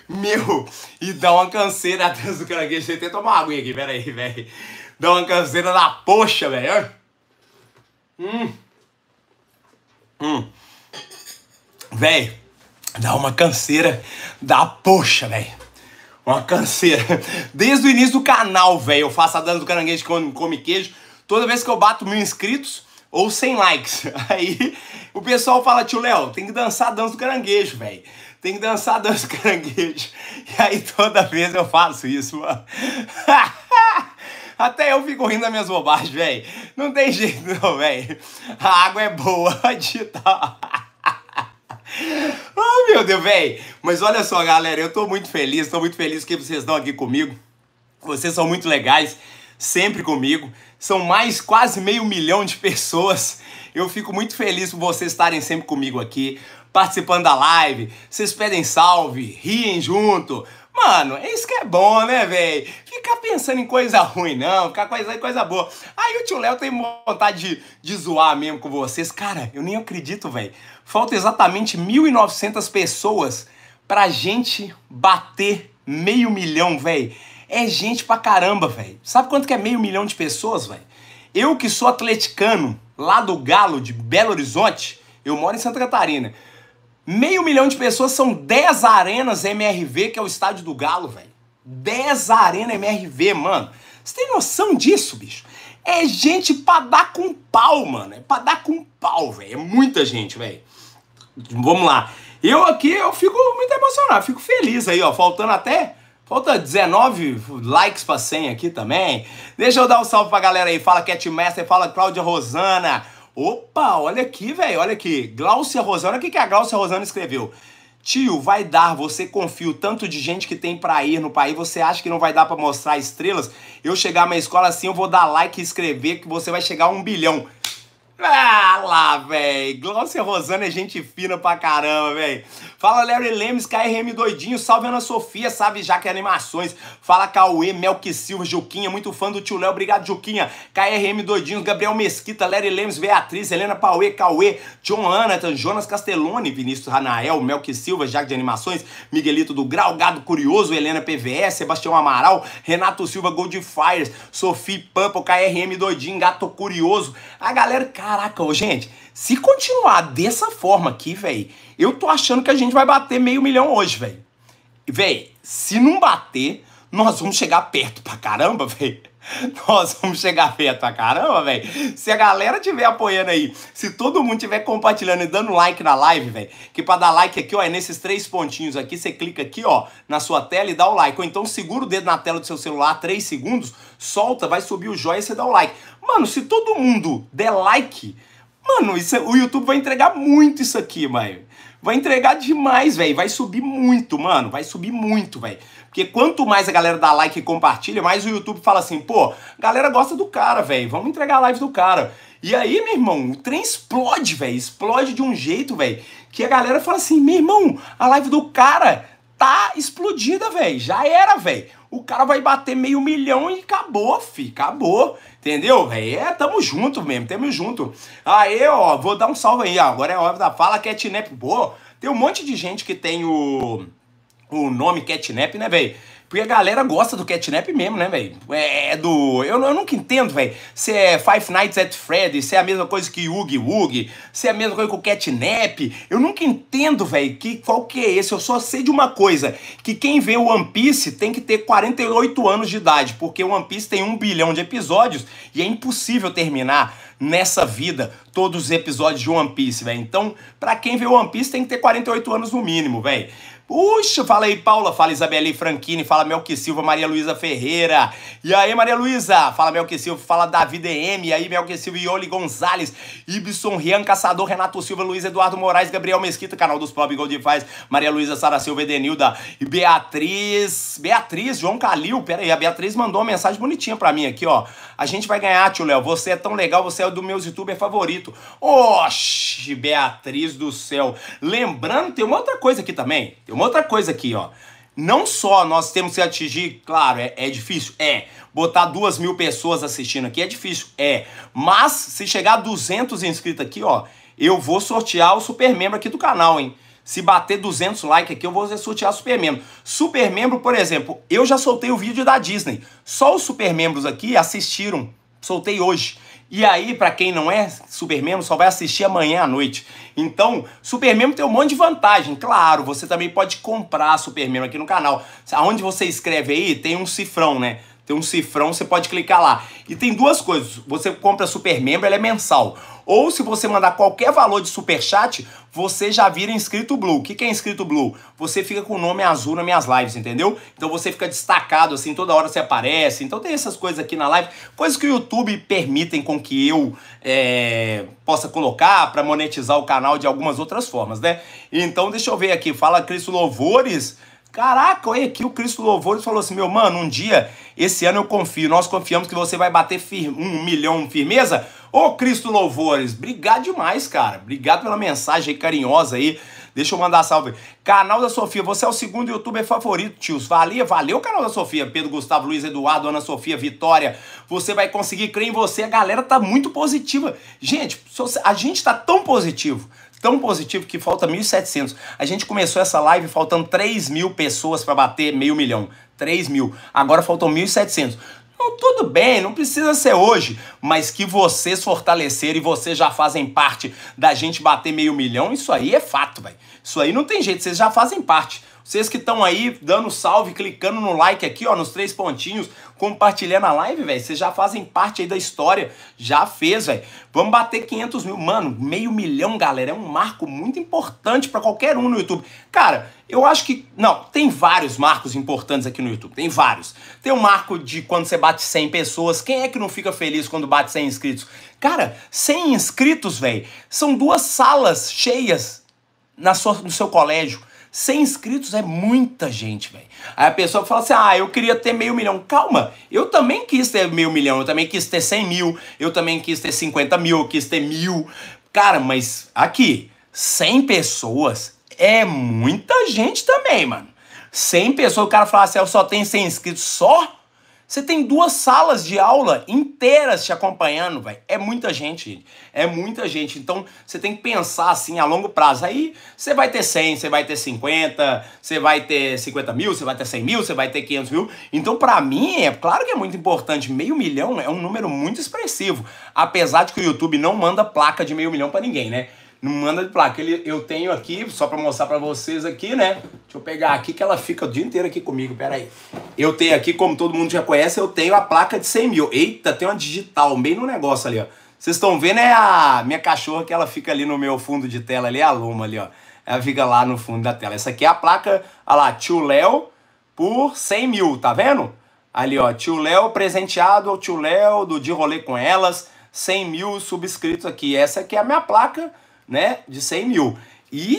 Meu, e dá uma canseira atrás *laughs* do caranguejo. Deixa eu tomar uma aguinha aqui, pera aí, velho. Dá uma canseira na poxa, velho. Hum. Hum. Velho, dá uma canseira da poxa, velho. Uma canseira. Desde o início do canal, velho, eu faço a dança do caranguejo quando come, queijo. Toda vez que eu bato mil inscritos ou sem likes. *laughs* Aí o pessoal fala, tio Léo, tem que dançar a dança do caranguejo, velho. Tem que dançar a dança do caranguejo. E aí toda vez eu faço isso, mano. *laughs* Até eu fico rindo das minhas bobagens, velho. Não tem jeito não, velho. A água é boa a *laughs* dita oh, meu Deus, velho. Mas olha só, galera, eu tô muito feliz, tô muito feliz que vocês estão aqui comigo. Vocês são muito legais, sempre comigo. São mais quase meio milhão de pessoas. Eu fico muito feliz por vocês estarem sempre comigo aqui, participando da live. Vocês pedem salve, riem junto. Mano, é isso que é bom, né, velho? Ficar pensando em coisa ruim, não. Ficar em é coisa boa. Aí o tio Léo tem vontade de, de zoar mesmo com vocês. Cara, eu nem acredito, velho. Falta exatamente 1.900 pessoas pra gente bater meio milhão, velho. É gente pra caramba, velho. Sabe quanto que é meio milhão de pessoas, velho? Eu que sou atleticano, lá do Galo, de Belo Horizonte, eu moro em Santa Catarina. Meio milhão de pessoas são 10 arenas MRV, que é o estádio do Galo, velho. 10 arenas MRV, mano. Você tem noção disso, bicho? É gente pra dar com pau, mano. É pra dar com pau, velho. É muita gente, velho. Vamos lá. Eu aqui, eu fico muito emocionado, fico feliz aí, ó. Faltando até. Falta 19 likes pra 100 aqui também. Deixa eu dar um salve pra galera aí. Fala Catmaster, fala Cláudia Rosana. Opa, olha aqui, velho, olha aqui. Glaucia Rosana, o que, que a Glaucia Rosana escreveu? Tio, vai dar, você confia o tanto de gente que tem pra ir no país, você acha que não vai dar pra mostrar estrelas? Eu chegar na escola assim, eu vou dar like e escrever que você vai chegar a um bilhão. Ah lá, véi. Glaucia Rosana é gente fina pra caramba, véi. Fala Larry Lemes, KRM doidinho. Salve Ana Sofia, sabe já que é animações. Fala Cauê, Melk Silva, Juquinha. Muito fã do tio Léo. Obrigado, Juquinha. KRM doidinhos, Gabriel Mesquita, Larry Lemes, Beatriz, Helena Pauê, Cauê, John Anatan, Jonas Castellone, Vinícius Ranael, Melk Silva, Jaque de Animações, Miguelito do Grau, Gado Curioso, Helena PVS, Sebastião Amaral, Renato Silva, Goldfires, Sofie Pampa, KRM doidinho, Gato Curioso. A galera, cara Caraca, ô, gente, se continuar dessa forma aqui, velho, eu tô achando que a gente vai bater meio milhão hoje, velho. Velho, se não bater, nós vamos chegar perto pra caramba, *laughs* velho. *laughs* Nós vamos chegar perto pra caramba, velho. Se a galera tiver apoiando aí, se todo mundo tiver compartilhando e dando like na live, velho, que para dar like aqui, ó, é nesses três pontinhos aqui, você clica aqui, ó, na sua tela e dá o like. Ou então segura o dedo na tela do seu celular, três segundos, solta, vai subir o joinha e você dá o like. Mano, se todo mundo der like, mano, isso, é, o YouTube vai entregar muito isso aqui, mano. Vai entregar demais, velho. Vai subir muito, mano. Vai subir muito, velho. Porque quanto mais a galera dá like e compartilha, mais o YouTube fala assim, pô, galera gosta do cara, velho, vamos entregar a live do cara. E aí, meu irmão, o trem explode, velho, explode de um jeito, velho, que a galera fala assim, meu irmão, a live do cara tá explodida, velho, já era, velho. O cara vai bater meio milhão e acabou, fi, acabou. Entendeu, velho? É, tamo junto mesmo, tamo junto. Aí, ó, vou dar um salve aí, ó. Agora é hora da fala, catnap, boa. Tem um monte de gente que tem o o nome catnap, né, velho? Porque a galera gosta do catnap mesmo, né, velho? É, é, do. Eu, eu nunca entendo, velho. Se é Five Nights at Freddy, se é a mesma coisa que Yugi Woogie, se é a mesma coisa que o catnap. Eu nunca entendo, velho, que, qual que é esse. Eu só sei de uma coisa: que quem vê o One Piece tem que ter 48 anos de idade, porque o One Piece tem um bilhão de episódios e é impossível terminar nessa vida todos os episódios de One Piece, velho. Então, pra quem vê o One Piece tem que ter 48 anos no mínimo, velho. Puxa, fala aí Paula, fala Isabelle Franchini, fala Melqui Silva, Maria Luísa Ferreira. E aí Maria Luísa, fala Melqui Silva, fala Davi DM, e aí Melqui Silva, Ioli Gonzalez, Ibson, Rian Caçador, Renato Silva, Luiz Eduardo Moraes, Gabriel Mesquita, canal dos Pobre Gold faz, Maria Luísa, Sara Silva, Edenilda e Beatriz, Beatriz, João Calil, pera aí, a Beatriz mandou uma mensagem bonitinha pra mim aqui, ó. A gente vai ganhar, tio Léo. Você é tão legal, você é do meu youtuber favorito. Oxi, Beatriz do céu. Lembrando, tem uma outra coisa aqui também. Tem uma outra coisa aqui, ó. Não só nós temos que atingir, claro, é, é difícil, é. Botar duas mil pessoas assistindo aqui é difícil, é. Mas se chegar a 200 inscritos aqui, ó, eu vou sortear o super membro aqui do canal, hein? Se bater 200 likes aqui, eu vou sortear supermembro. Supermembro, por exemplo, eu já soltei o vídeo da Disney. Só os supermembros aqui assistiram. Soltei hoje. E aí, para quem não é supermembro, só vai assistir amanhã à noite. Então, supermembro tem um monte de vantagem. Claro, você também pode comprar supermembro aqui no canal. Aonde você escreve aí, tem um cifrão, né? Tem um cifrão, você pode clicar lá. E tem duas coisas. Você compra super membro, ela é mensal. Ou se você mandar qualquer valor de super chat, você já vira inscrito Blue. O que, que é inscrito Blue? Você fica com o nome azul nas minhas lives, entendeu? Então você fica destacado, assim, toda hora você aparece. Então tem essas coisas aqui na live, coisas que o YouTube permitem com que eu é, possa colocar para monetizar o canal de algumas outras formas, né? Então deixa eu ver aqui, fala Cristo Louvores. Caraca, olha aqui, o Cristo Louvores falou assim, meu mano, um dia, esse ano eu confio, nós confiamos que você vai bater um milhão firmeza, Ô Cristo Louvores, obrigado demais, cara. Obrigado pela mensagem carinhosa aí. Deixa eu mandar salve. Canal da Sofia, você é o segundo youtuber favorito, tios. Valeu, valeu, canal da Sofia. Pedro, Gustavo, Luiz, Eduardo, Ana Sofia, Vitória. Você vai conseguir crer em você. A galera tá muito positiva. Gente, a gente tá tão positivo tão positivo que falta 1.700. A gente começou essa live faltando 3 mil pessoas para bater meio milhão. 3 mil. Agora faltam 1.700. Então, tudo bem, não precisa ser hoje, mas que vocês fortaleceram e vocês já fazem parte da gente bater meio milhão, isso aí é fato, velho. Isso aí não tem jeito, vocês já fazem parte. Vocês que estão aí dando salve, clicando no like aqui, ó, nos três pontinhos, compartilhando a live, velho. Vocês já fazem parte aí da história. Já fez, velho. Vamos bater 500 mil. Mano, meio milhão, galera. É um marco muito importante para qualquer um no YouTube. Cara, eu acho que. Não, tem vários marcos importantes aqui no YouTube. Tem vários. Tem o um marco de quando você bate 100 pessoas. Quem é que não fica feliz quando bate 100 inscritos? Cara, 100 inscritos, velho, são duas salas cheias na sua, no seu colégio. 100 inscritos é muita gente, velho. Aí a pessoa fala assim, ah, eu queria ter meio milhão. Calma, eu também quis ter meio milhão, eu também quis ter 100 mil, eu também quis ter 50 mil, eu quis ter mil. Cara, mas aqui, 100 pessoas é muita gente também, mano. 100 pessoas, o cara fala assim, ah, eu só tenho 100 inscritos só? Você tem duas salas de aula inteiras te acompanhando, velho. É muita gente, gente. É muita gente. Então, você tem que pensar assim a longo prazo. Aí você vai ter 100, você vai ter 50, você vai ter 50 mil, você vai ter 100 mil, você vai ter 500 mil. Então, para mim, é claro que é muito importante. Meio milhão é um número muito expressivo. Apesar de que o YouTube não manda placa de meio milhão para ninguém, né? Não manda de placa. Ele, eu tenho aqui, só para mostrar para vocês aqui, né? Deixa eu pegar aqui que ela fica o dia inteiro aqui comigo, pera aí. Eu tenho aqui, como todo mundo já conhece, eu tenho a placa de 100 mil. Eita, tem uma digital bem no negócio ali, ó. Vocês estão vendo é a minha cachorra que ela fica ali no meu fundo de tela ali, é a Luma ali, ó. Ela fica lá no fundo da tela. Essa aqui é a placa, olha lá, tio Léo por 100 mil, tá vendo? Ali, ó, tio Léo presenteado ao tio Léo do De Rolê com Elas, 100 mil subscritos aqui. Essa aqui é a minha placa né, de 100 mil. E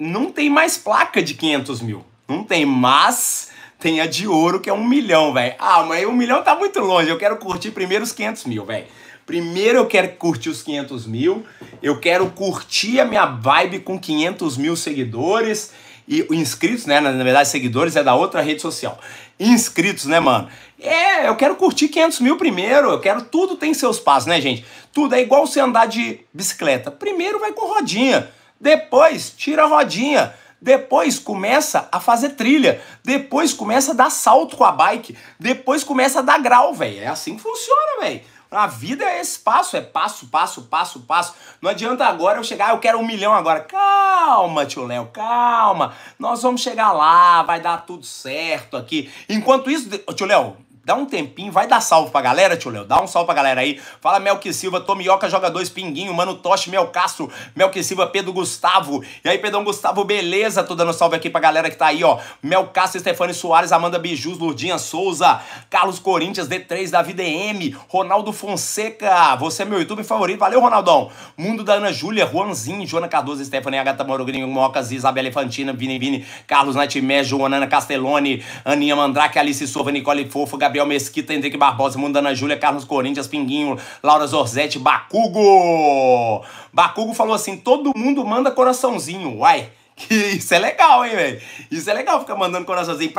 não tem mais placa de 500 mil. Não tem, mas tem a de ouro, que é um milhão, velho. Ah, mas um milhão tá muito longe. Eu quero curtir primeiro os 500 mil, velho. Primeiro eu quero curtir os 500 mil. Eu quero curtir a minha vibe com 500 mil seguidores e inscritos, né? Na verdade, seguidores é da outra rede social. Inscritos, né, mano? É, eu quero curtir 500 mil primeiro, eu quero. Tudo tem seus passos, né, gente? Tudo é igual você andar de bicicleta. Primeiro vai com rodinha, depois tira a rodinha. Depois começa a fazer trilha. Depois começa a dar salto com a bike. Depois começa a dar grau, velho. É assim que funciona, velho. A vida é esse passo, é passo, passo, passo, passo. Não adianta agora eu chegar, eu quero um milhão agora. Calma, tio Léo, calma. Nós vamos chegar lá, vai dar tudo certo aqui. Enquanto isso, tio Léo, Dá um tempinho, vai dar salve pra galera, tio Léo. Dá um salve pra galera aí. Fala Melqui Silva, Tomioca joga dois pinguinho, Mano Toche, Mel Castro, Melqui Silva, Pedro Gustavo. E aí, Pedrão Gustavo, beleza? Tô dando salve aqui pra galera que tá aí, ó. Mel Castro, Stefani Soares, Amanda Bijus, lurdinha Souza, Carlos Corinthians, D3 da VDM, Ronaldo Fonseca, você é meu YouTube favorito. Valeu, Ronaldão. Mundo da Ana Júlia, Juanzinho, Joana Cardoso, Stephanie, Agatha Morogrinho, Mocas, Isabela Infantina, Vini Vini, Carlos Nightmare, Joanana Castellone, Aninha Mandrake, Alice Sova, Nicole Fofo, Gabriel Gabriel Mesquita, Henrique Barbosa, Mundana Júlia, Carlos Corinthians, Pinguinho, Laura Zorzetti, Bacugo. Bacugo falou assim: todo mundo manda coraçãozinho. Uai, *laughs* isso é legal, hein, velho? Isso é legal ficar mandando coraçãozinho.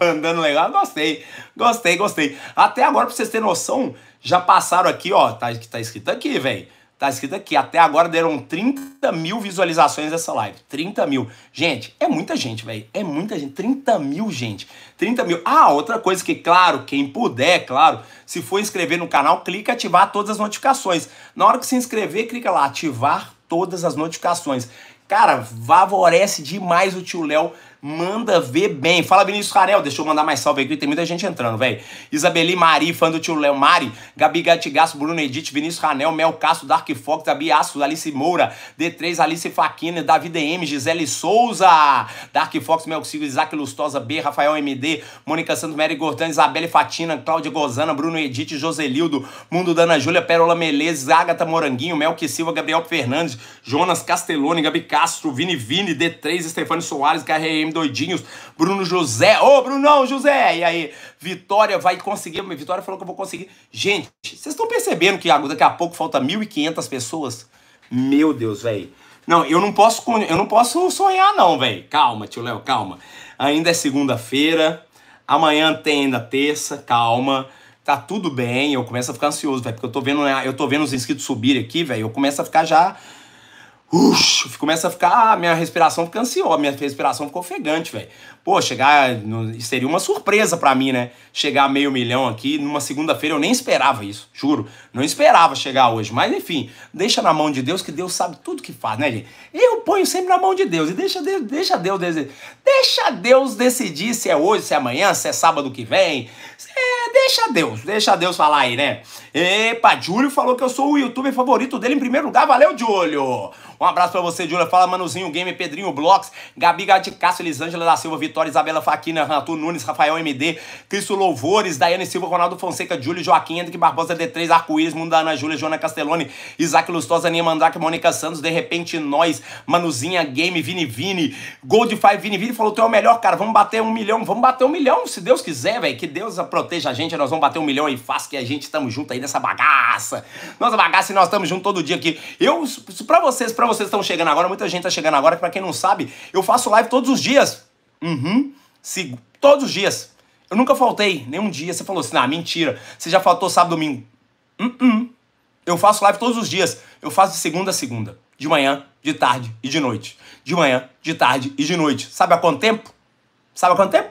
Mandando legal, gostei. Gostei, gostei. Até agora, pra vocês terem noção, já passaram aqui, ó. Tá, tá escrito aqui, velho. Tá escrito aqui, até agora deram 30 mil visualizações dessa live. 30 mil. Gente, é muita gente, velho. É muita gente. 30 mil, gente. 30 mil. Ah, outra coisa que, claro, quem puder, claro, se for inscrever no canal, clica ativar todas as notificações. Na hora que se inscrever, clica lá, ativar todas as notificações. Cara, favorece demais o tio Léo Manda ver bem. Fala, Vinícius Carel. Deixa eu mandar mais salve aqui. Tem muita gente entrando, velho. Isabeli Mari, fã do tio Léo Mari. Gabi Gatigaço, Bruno Edith, Vinícius Ranel, Mel Castro, Dark Fox, Dabi Aço, Alice Moura, D3, Alice Faquina, Davi DM, Gisele Souza, Dark Fox, Mel Silva, Isaac Lustosa, B, Rafael MD, Mônica Santos, Mary Gortan, Isabelle Fatina, Cláudia Gozana, Bruno Edith, Joselildo, Mundo Dana Júlia, Pérola Melezes, Agatha Moranguinho, Que Silva, Gabriel Fernandes, Jonas Castellone, Gabi Castro, Vini Vini, D3, Stefano Soares, KRM doidinhos. Bruno José. Ô, Brunão, José! E aí, Vitória vai conseguir. Vitória falou que eu vou conseguir. Gente, vocês estão percebendo que daqui a pouco falta 1.500 pessoas? Meu Deus, velho. Não, eu não posso, eu não posso sonhar não, velho. Calma, tio Léo, calma. Ainda é segunda-feira. Amanhã tem ainda terça, calma. Tá tudo bem. Eu começo a ficar ansioso, velho, porque eu tô vendo, né, eu tô vendo os inscritos subir aqui, velho. Eu começo a ficar já começa a ficar. Ah, minha respiração fica ansiosa, minha respiração ficou ofegante, velho. Pô, chegar. Seria uma surpresa para mim, né? Chegar meio milhão aqui numa segunda-feira, eu nem esperava isso, juro. Não esperava chegar hoje. Mas enfim, deixa na mão de Deus, que Deus sabe tudo que faz, né, gente? Eu ponho sempre na mão de Deus e deixa Deus, deixa Deus decidir. Deixa Deus decidir se é hoje, se é amanhã, se é sábado que vem. É, deixa Deus, deixa Deus falar aí, né? Epa, Júlio falou que eu sou o youtuber favorito dele em primeiro lugar. Valeu, Júlio! Um abraço para você, Júlio. Fala, Manuzinho, Game, Pedrinho, Blocks, Gabi Castro Elisângela da Silva, Vitor. Vitória, Isabela Faquina, Arthur Nunes, Rafael MD, Cristo Louvores, Daiane Silva, Ronaldo Fonseca, Júlio, Joaquim, Henrique Barbosa, D3, Arco-Íris, Mundo da Ana Júlia, Joana Castelloni, Isaac Lustosa, Aninha Mandrake, Mônica Santos, De Repente Nós, Manuzinha, Game, Vini Vini, Gold Five, Vini Vini falou, tu é o melhor, cara, vamos bater um milhão, vamos bater um milhão, se Deus quiser, velho, que Deus proteja a gente, nós vamos bater um milhão e faz que a gente tamo junto aí nessa bagaça, nossa bagaça e nós estamos junto todo dia aqui. Eu, pra vocês, pra vocês estão chegando agora, muita gente tá chegando agora, pra quem não sabe, eu faço live todos os dias. Uhum. Sigo. Todos os dias. Eu nunca faltei nenhum dia. Você falou assim, ah, mentira. Você já faltou sábado, domingo. Uhum. -uh. Eu faço live todos os dias. Eu faço de segunda a segunda. De manhã, de tarde e de noite. De manhã, de tarde e de noite. Sabe há quanto tempo? Sabe há quanto tempo?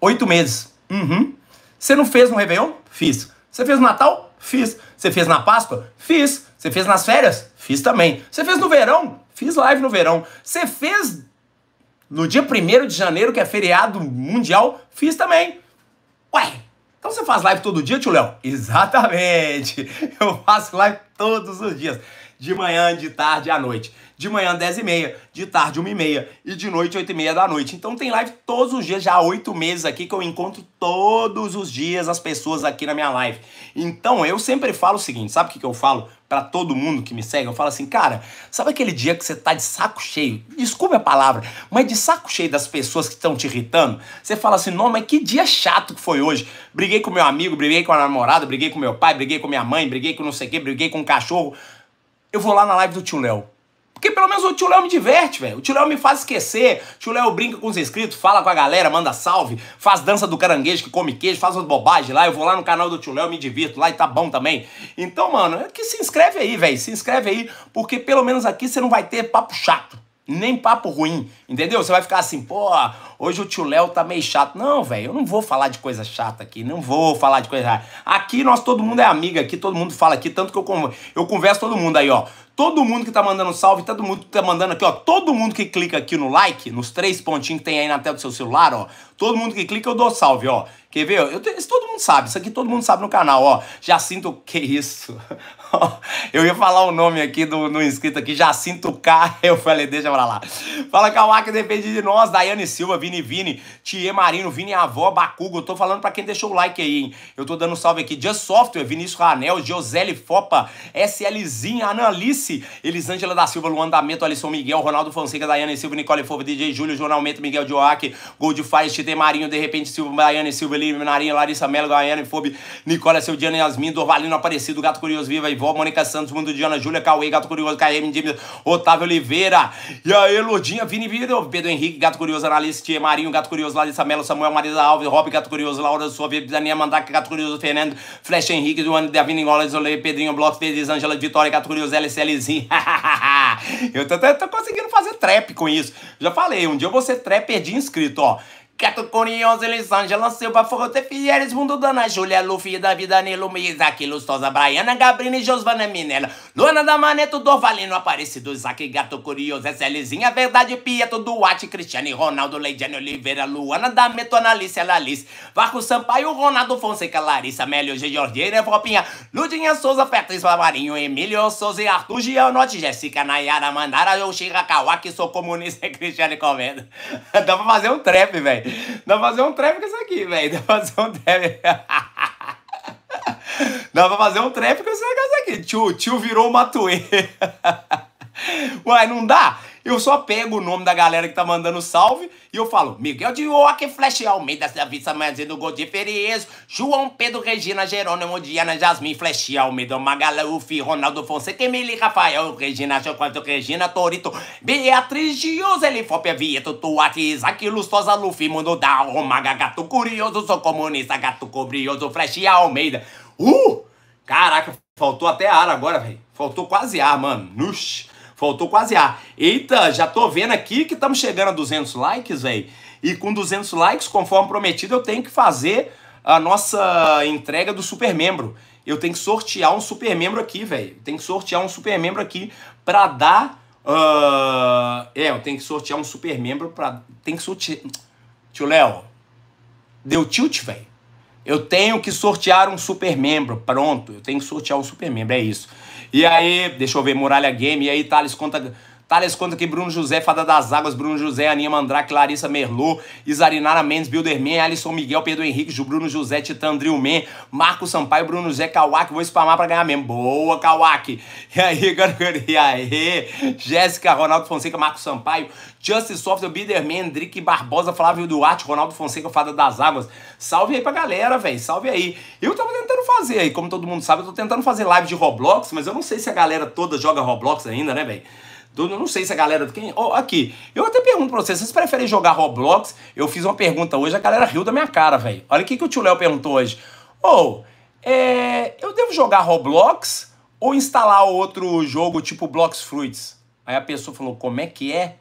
Oito meses. Uhum. Você não fez no Réveillon? Fiz. Você fez no Natal? Fiz. Você fez na Páscoa? Fiz. Você fez nas férias? Fiz também. Você fez no verão? Fiz live no verão. Você fez no dia 1 de janeiro, que é feriado mundial, fiz também. Ué, então você faz live todo dia, tio Léo? Exatamente! *laughs* Eu faço live todos os dias. De manhã, de tarde à noite. De manhã, 10 e meia. De tarde, 1 e meia. E de noite, 8 e meia da noite. Então tem live todos os dias, já há 8 meses aqui, que eu encontro todos os dias as pessoas aqui na minha live. Então eu sempre falo o seguinte, sabe o que, que eu falo para todo mundo que me segue, eu falo assim, cara, sabe aquele dia que você tá de saco cheio? Desculpe a palavra, mas de saco cheio das pessoas que estão te irritando, você fala assim, não, mas que dia chato que foi hoje. Briguei com meu amigo, briguei com a namorada, briguei com meu pai, briguei com minha mãe, briguei com não sei o quê, briguei com um cachorro. Eu vou lá na live do tio Léo. Porque pelo menos o tio Léo me diverte, velho. O tio Léo me faz esquecer. O tio Léo brinca com os inscritos, fala com a galera, manda salve, faz dança do caranguejo que come queijo, faz umas bobagens lá. Eu vou lá no canal do tio Léo, me divirto lá e tá bom também. Então, mano, é que se inscreve aí, velho. Se inscreve aí, porque pelo menos aqui você não vai ter papo chato nem papo ruim, entendeu? Você vai ficar assim, pô, hoje o tio Léo tá meio chato. Não, velho, eu não vou falar de coisa chata aqui, não vou falar de coisa chata. Aqui nós todo mundo é amigo, aqui todo mundo fala aqui, tanto que eu, eu converso todo mundo aí, ó. Todo mundo que tá mandando salve, todo mundo que tá mandando aqui, ó. Todo mundo que clica aqui no like, nos três pontinhos que tem aí na tela do seu celular, ó. Todo mundo que clica, eu dou salve, ó. Quer ver? Eu, isso todo mundo sabe, isso aqui todo mundo sabe no canal, ó. Jacinto, que é isso? *laughs* *laughs* eu ia falar o nome aqui do, do inscrito aqui, Jacinto K. *laughs* Eu falei, deixa pra lá. Fala, Cauá, depende de nós. Daiane Silva, Vini Vini, Thier Marino, Vini Avó, Bacugo. Eu tô falando pra quem deixou o like aí, hein? Eu tô dando um salve aqui. Just Software, Vinícius Ranel, Josele Fopa, SLzinha, Analice, Elisângela da Silva, Luan Damento, Alisson Miguel, Ronaldo Fonseca, Daiane Silva, Nicole Fova, DJ Júlio, Jornal Mento, Miguel Joaque, Gold Fire, Tite Marinho, De Repente Silva, Daiane Silva, Eliminarinha, Larissa Melo, Daiane Fobe, Nicole Sildiana, Yasmin, Dorvalino Aparecido, Gato Curioso Viva, Ivan. Livó, Mônica Santos, Mundo Diana, Júlia, Cauê, Gato Curioso, KM, Dimas, Otávio Oliveira. E aí, Ludinha, Vini Vido, Pedro Henrique, Gato Curioso, Analista, Marinho, Gato Curioso, Larissa Mello, Samuel, Marisa Alves, Rob, Gato Curioso, Laura Sua, Daniel Mandaca, Gato Curioso, Fernando, Flecha Henrique, Duane, Davina Engola, Isolei, Pedrinho, Bloco, Feliz, Angela, Vitória, Gato Curioso, LCLzinho. *laughs* eu tô, tô, tô, conseguindo fazer trap com isso. Já falei, um dia eu vou ser trapper de inscrito, ó. Gato Curioso Elisângela, lanceu pra Forrote Fieres, Mundo Dana Júlia, Luffy, Davi, Danilo, Isaac, Lustosa, Braiana, Gabrina e Josvana Minella, Luana da Maneto, Dorvalino, Aparecido, Isaac, Gato Curioso, SLzinha, Verdade, Pieto, Duarte, Cristiane, Ronaldo, Leidiane, Oliveira, Luana da Meto, Analice, Lalice, Varco Sampaio, Ronaldo Fonseca, Larissa, Melio, G. Jorgeira, Fopinha, Ludinha Souza, Patrícia Marinho, Emílio Souza e Arthur Gianotti, Jéssica, Nayara, Mandara, Yoshi, Kawaki, sou comunista e Cristiane Comenda. *laughs* Dá pra fazer um trap, velho velho. *laughs* Dá pra fazer um trap com isso aqui, velho. Dá pra fazer um trap. *laughs* Dá pra fazer um trap com esse negócio aqui. Tio, tio virou o Matuê. *laughs* Uai, não dá? Eu só pego o nome da galera que tá mandando salve e eu falo: Miguel de Oak, Flash Almeida, Savista Manzino, Godinho Feriezo, João Pedro Regina, Jerônimo, Diana, Jasmin, Flash Almeida, Magaluf, Ronaldo Fonseca, Emily, Rafael, Regina, Chocolate, Regina, Torito, Beatriz, Giuseline, Fópia, Vieto, Tuati, Isaac, Lustosa, Luffy, Mundo da Romaga, Gato Curioso, Sou Comunista, Gato Cobrioso, Flash Almeida. Uh! Caraca, faltou até ar agora, velho. Faltou quase ar, mano. Nuxa. Faltou quase A. Eita, já tô vendo aqui que estamos chegando a 200 likes, velho. E com 200 likes, conforme prometido, eu tenho que fazer a nossa entrega do super membro. Eu tenho que sortear um super membro aqui, velho. Tem que sortear um super membro aqui para dar uh... é, eu tenho que sortear um super membro para tem que sortear Tio Léo, deu tilt, velho. Eu tenho que sortear um super membro. Pronto, eu tenho que sortear um super membro, é isso. E aí, deixa eu ver, Muralha Game. E aí, Thales, conta Thales conta que Bruno José, Fada das Águas, Bruno José, Aninha Mandrake, Larissa Merlot, Isarinara Mendes, Bilderman, Alisson Miguel, Pedro Henrique, Bruno José, Titã Men, Marco Sampaio, Bruno José, Kawak, vou spamar pra ganhar mesmo. Boa, Kawak! E aí, *laughs* Gargari, e aí? Jéssica, Ronaldo Fonseca, Marco Sampaio, Justice Software, Bilderman, Hendrick Barbosa, Flávio Duarte, Ronaldo Fonseca, Fada das Águas. Salve aí pra galera, velho, salve aí. Eu tava tentando fazer aí, como todo mundo sabe, eu tô tentando fazer live de Roblox, mas eu não sei se a galera toda joga Roblox ainda, né, velho? Eu não sei se a galera quem. Oh, aqui. Eu até pergunto pra vocês: vocês preferem jogar Roblox? Eu fiz uma pergunta hoje, a galera riu da minha cara, velho. Olha o que, que o tio Léo perguntou hoje. Ou, oh, é, eu devo jogar Roblox ou instalar outro jogo tipo Blox Fruits? Aí a pessoa falou: como é que é?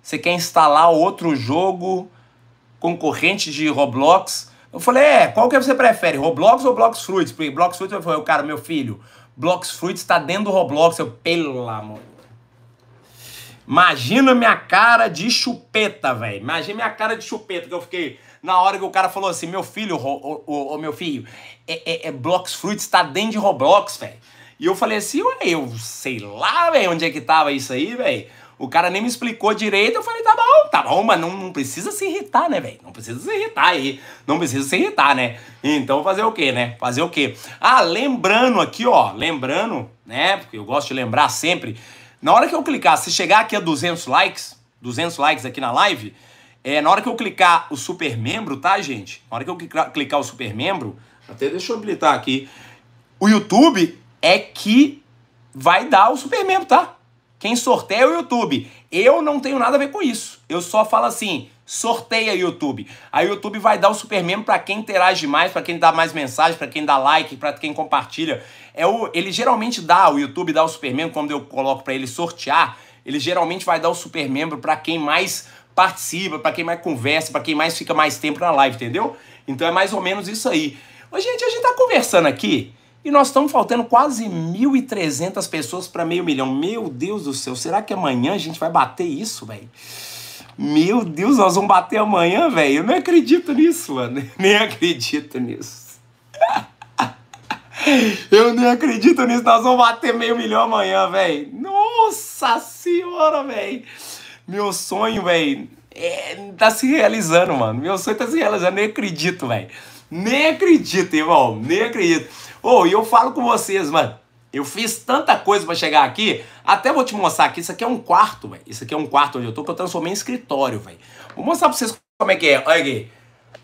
Você quer instalar outro jogo concorrente de Roblox? Eu falei, é, qual que você prefere, Roblox ou Blox Fruits? Porque Blox Fruits, eu falei, cara, meu filho, Blox Fruits tá dentro do Roblox. Eu, pelo amor Imagina minha cara de chupeta, velho. Imagina minha cara de chupeta que eu fiquei na hora que o cara falou assim: meu filho, o, o, o meu filho, é, é, é Blox Fruits tá dentro de Roblox, velho. E eu falei assim: ué, eu sei lá, velho, onde é que tava isso aí, velho. O cara nem me explicou direito. Eu falei: tá bom, tá bom, mas não, não precisa se irritar, né, velho? Não precisa se irritar aí. Não precisa se irritar, né? Então fazer o quê, né? Fazer o quê? Ah, lembrando aqui, ó, lembrando, né? Porque eu gosto de lembrar sempre na hora que eu clicar, se chegar aqui a 200 likes, 200 likes aqui na live, é, na hora que eu clicar o super membro, tá, gente? Na hora que eu clicar, o super membro, até deixa eu habilitar aqui. O YouTube é que vai dar o super membro, tá? Quem sorteia é o YouTube. Eu não tenho nada a ver com isso. Eu só falo assim, Sorteia YouTube. A YouTube vai dar o super membro para quem interage mais, para quem dá mais mensagem, para quem dá like, para quem compartilha. É o, ele geralmente dá, o YouTube dá o super quando eu coloco para ele sortear. Ele geralmente vai dar o super membro para quem mais participa, para quem mais conversa, para quem mais fica mais tempo na live, entendeu? Então é mais ou menos isso aí. Mas, gente, a gente tá conversando aqui e nós estamos faltando quase 1.300 pessoas para meio milhão. Meu Deus do céu, será que amanhã a gente vai bater isso, velho? Meu Deus, nós vamos bater amanhã, velho. Eu não acredito nisso, mano. Nem acredito nisso. *laughs* Eu nem acredito nisso. Nós vamos bater meio milhão amanhã, velho. Nossa senhora, velho. Meu sonho, velho, é, tá se realizando, mano. Meu sonho tá se realizando. Nem acredito, velho. Nem acredito, irmão. Nem acredito. Ô, oh, e eu falo com vocês, mano. Eu fiz tanta coisa para chegar aqui. Até vou te mostrar aqui. Isso aqui é um quarto, velho. Isso aqui é um quarto onde eu tô, que eu transformei em escritório, velho. Vou mostrar pra vocês como é que é. Olha aqui.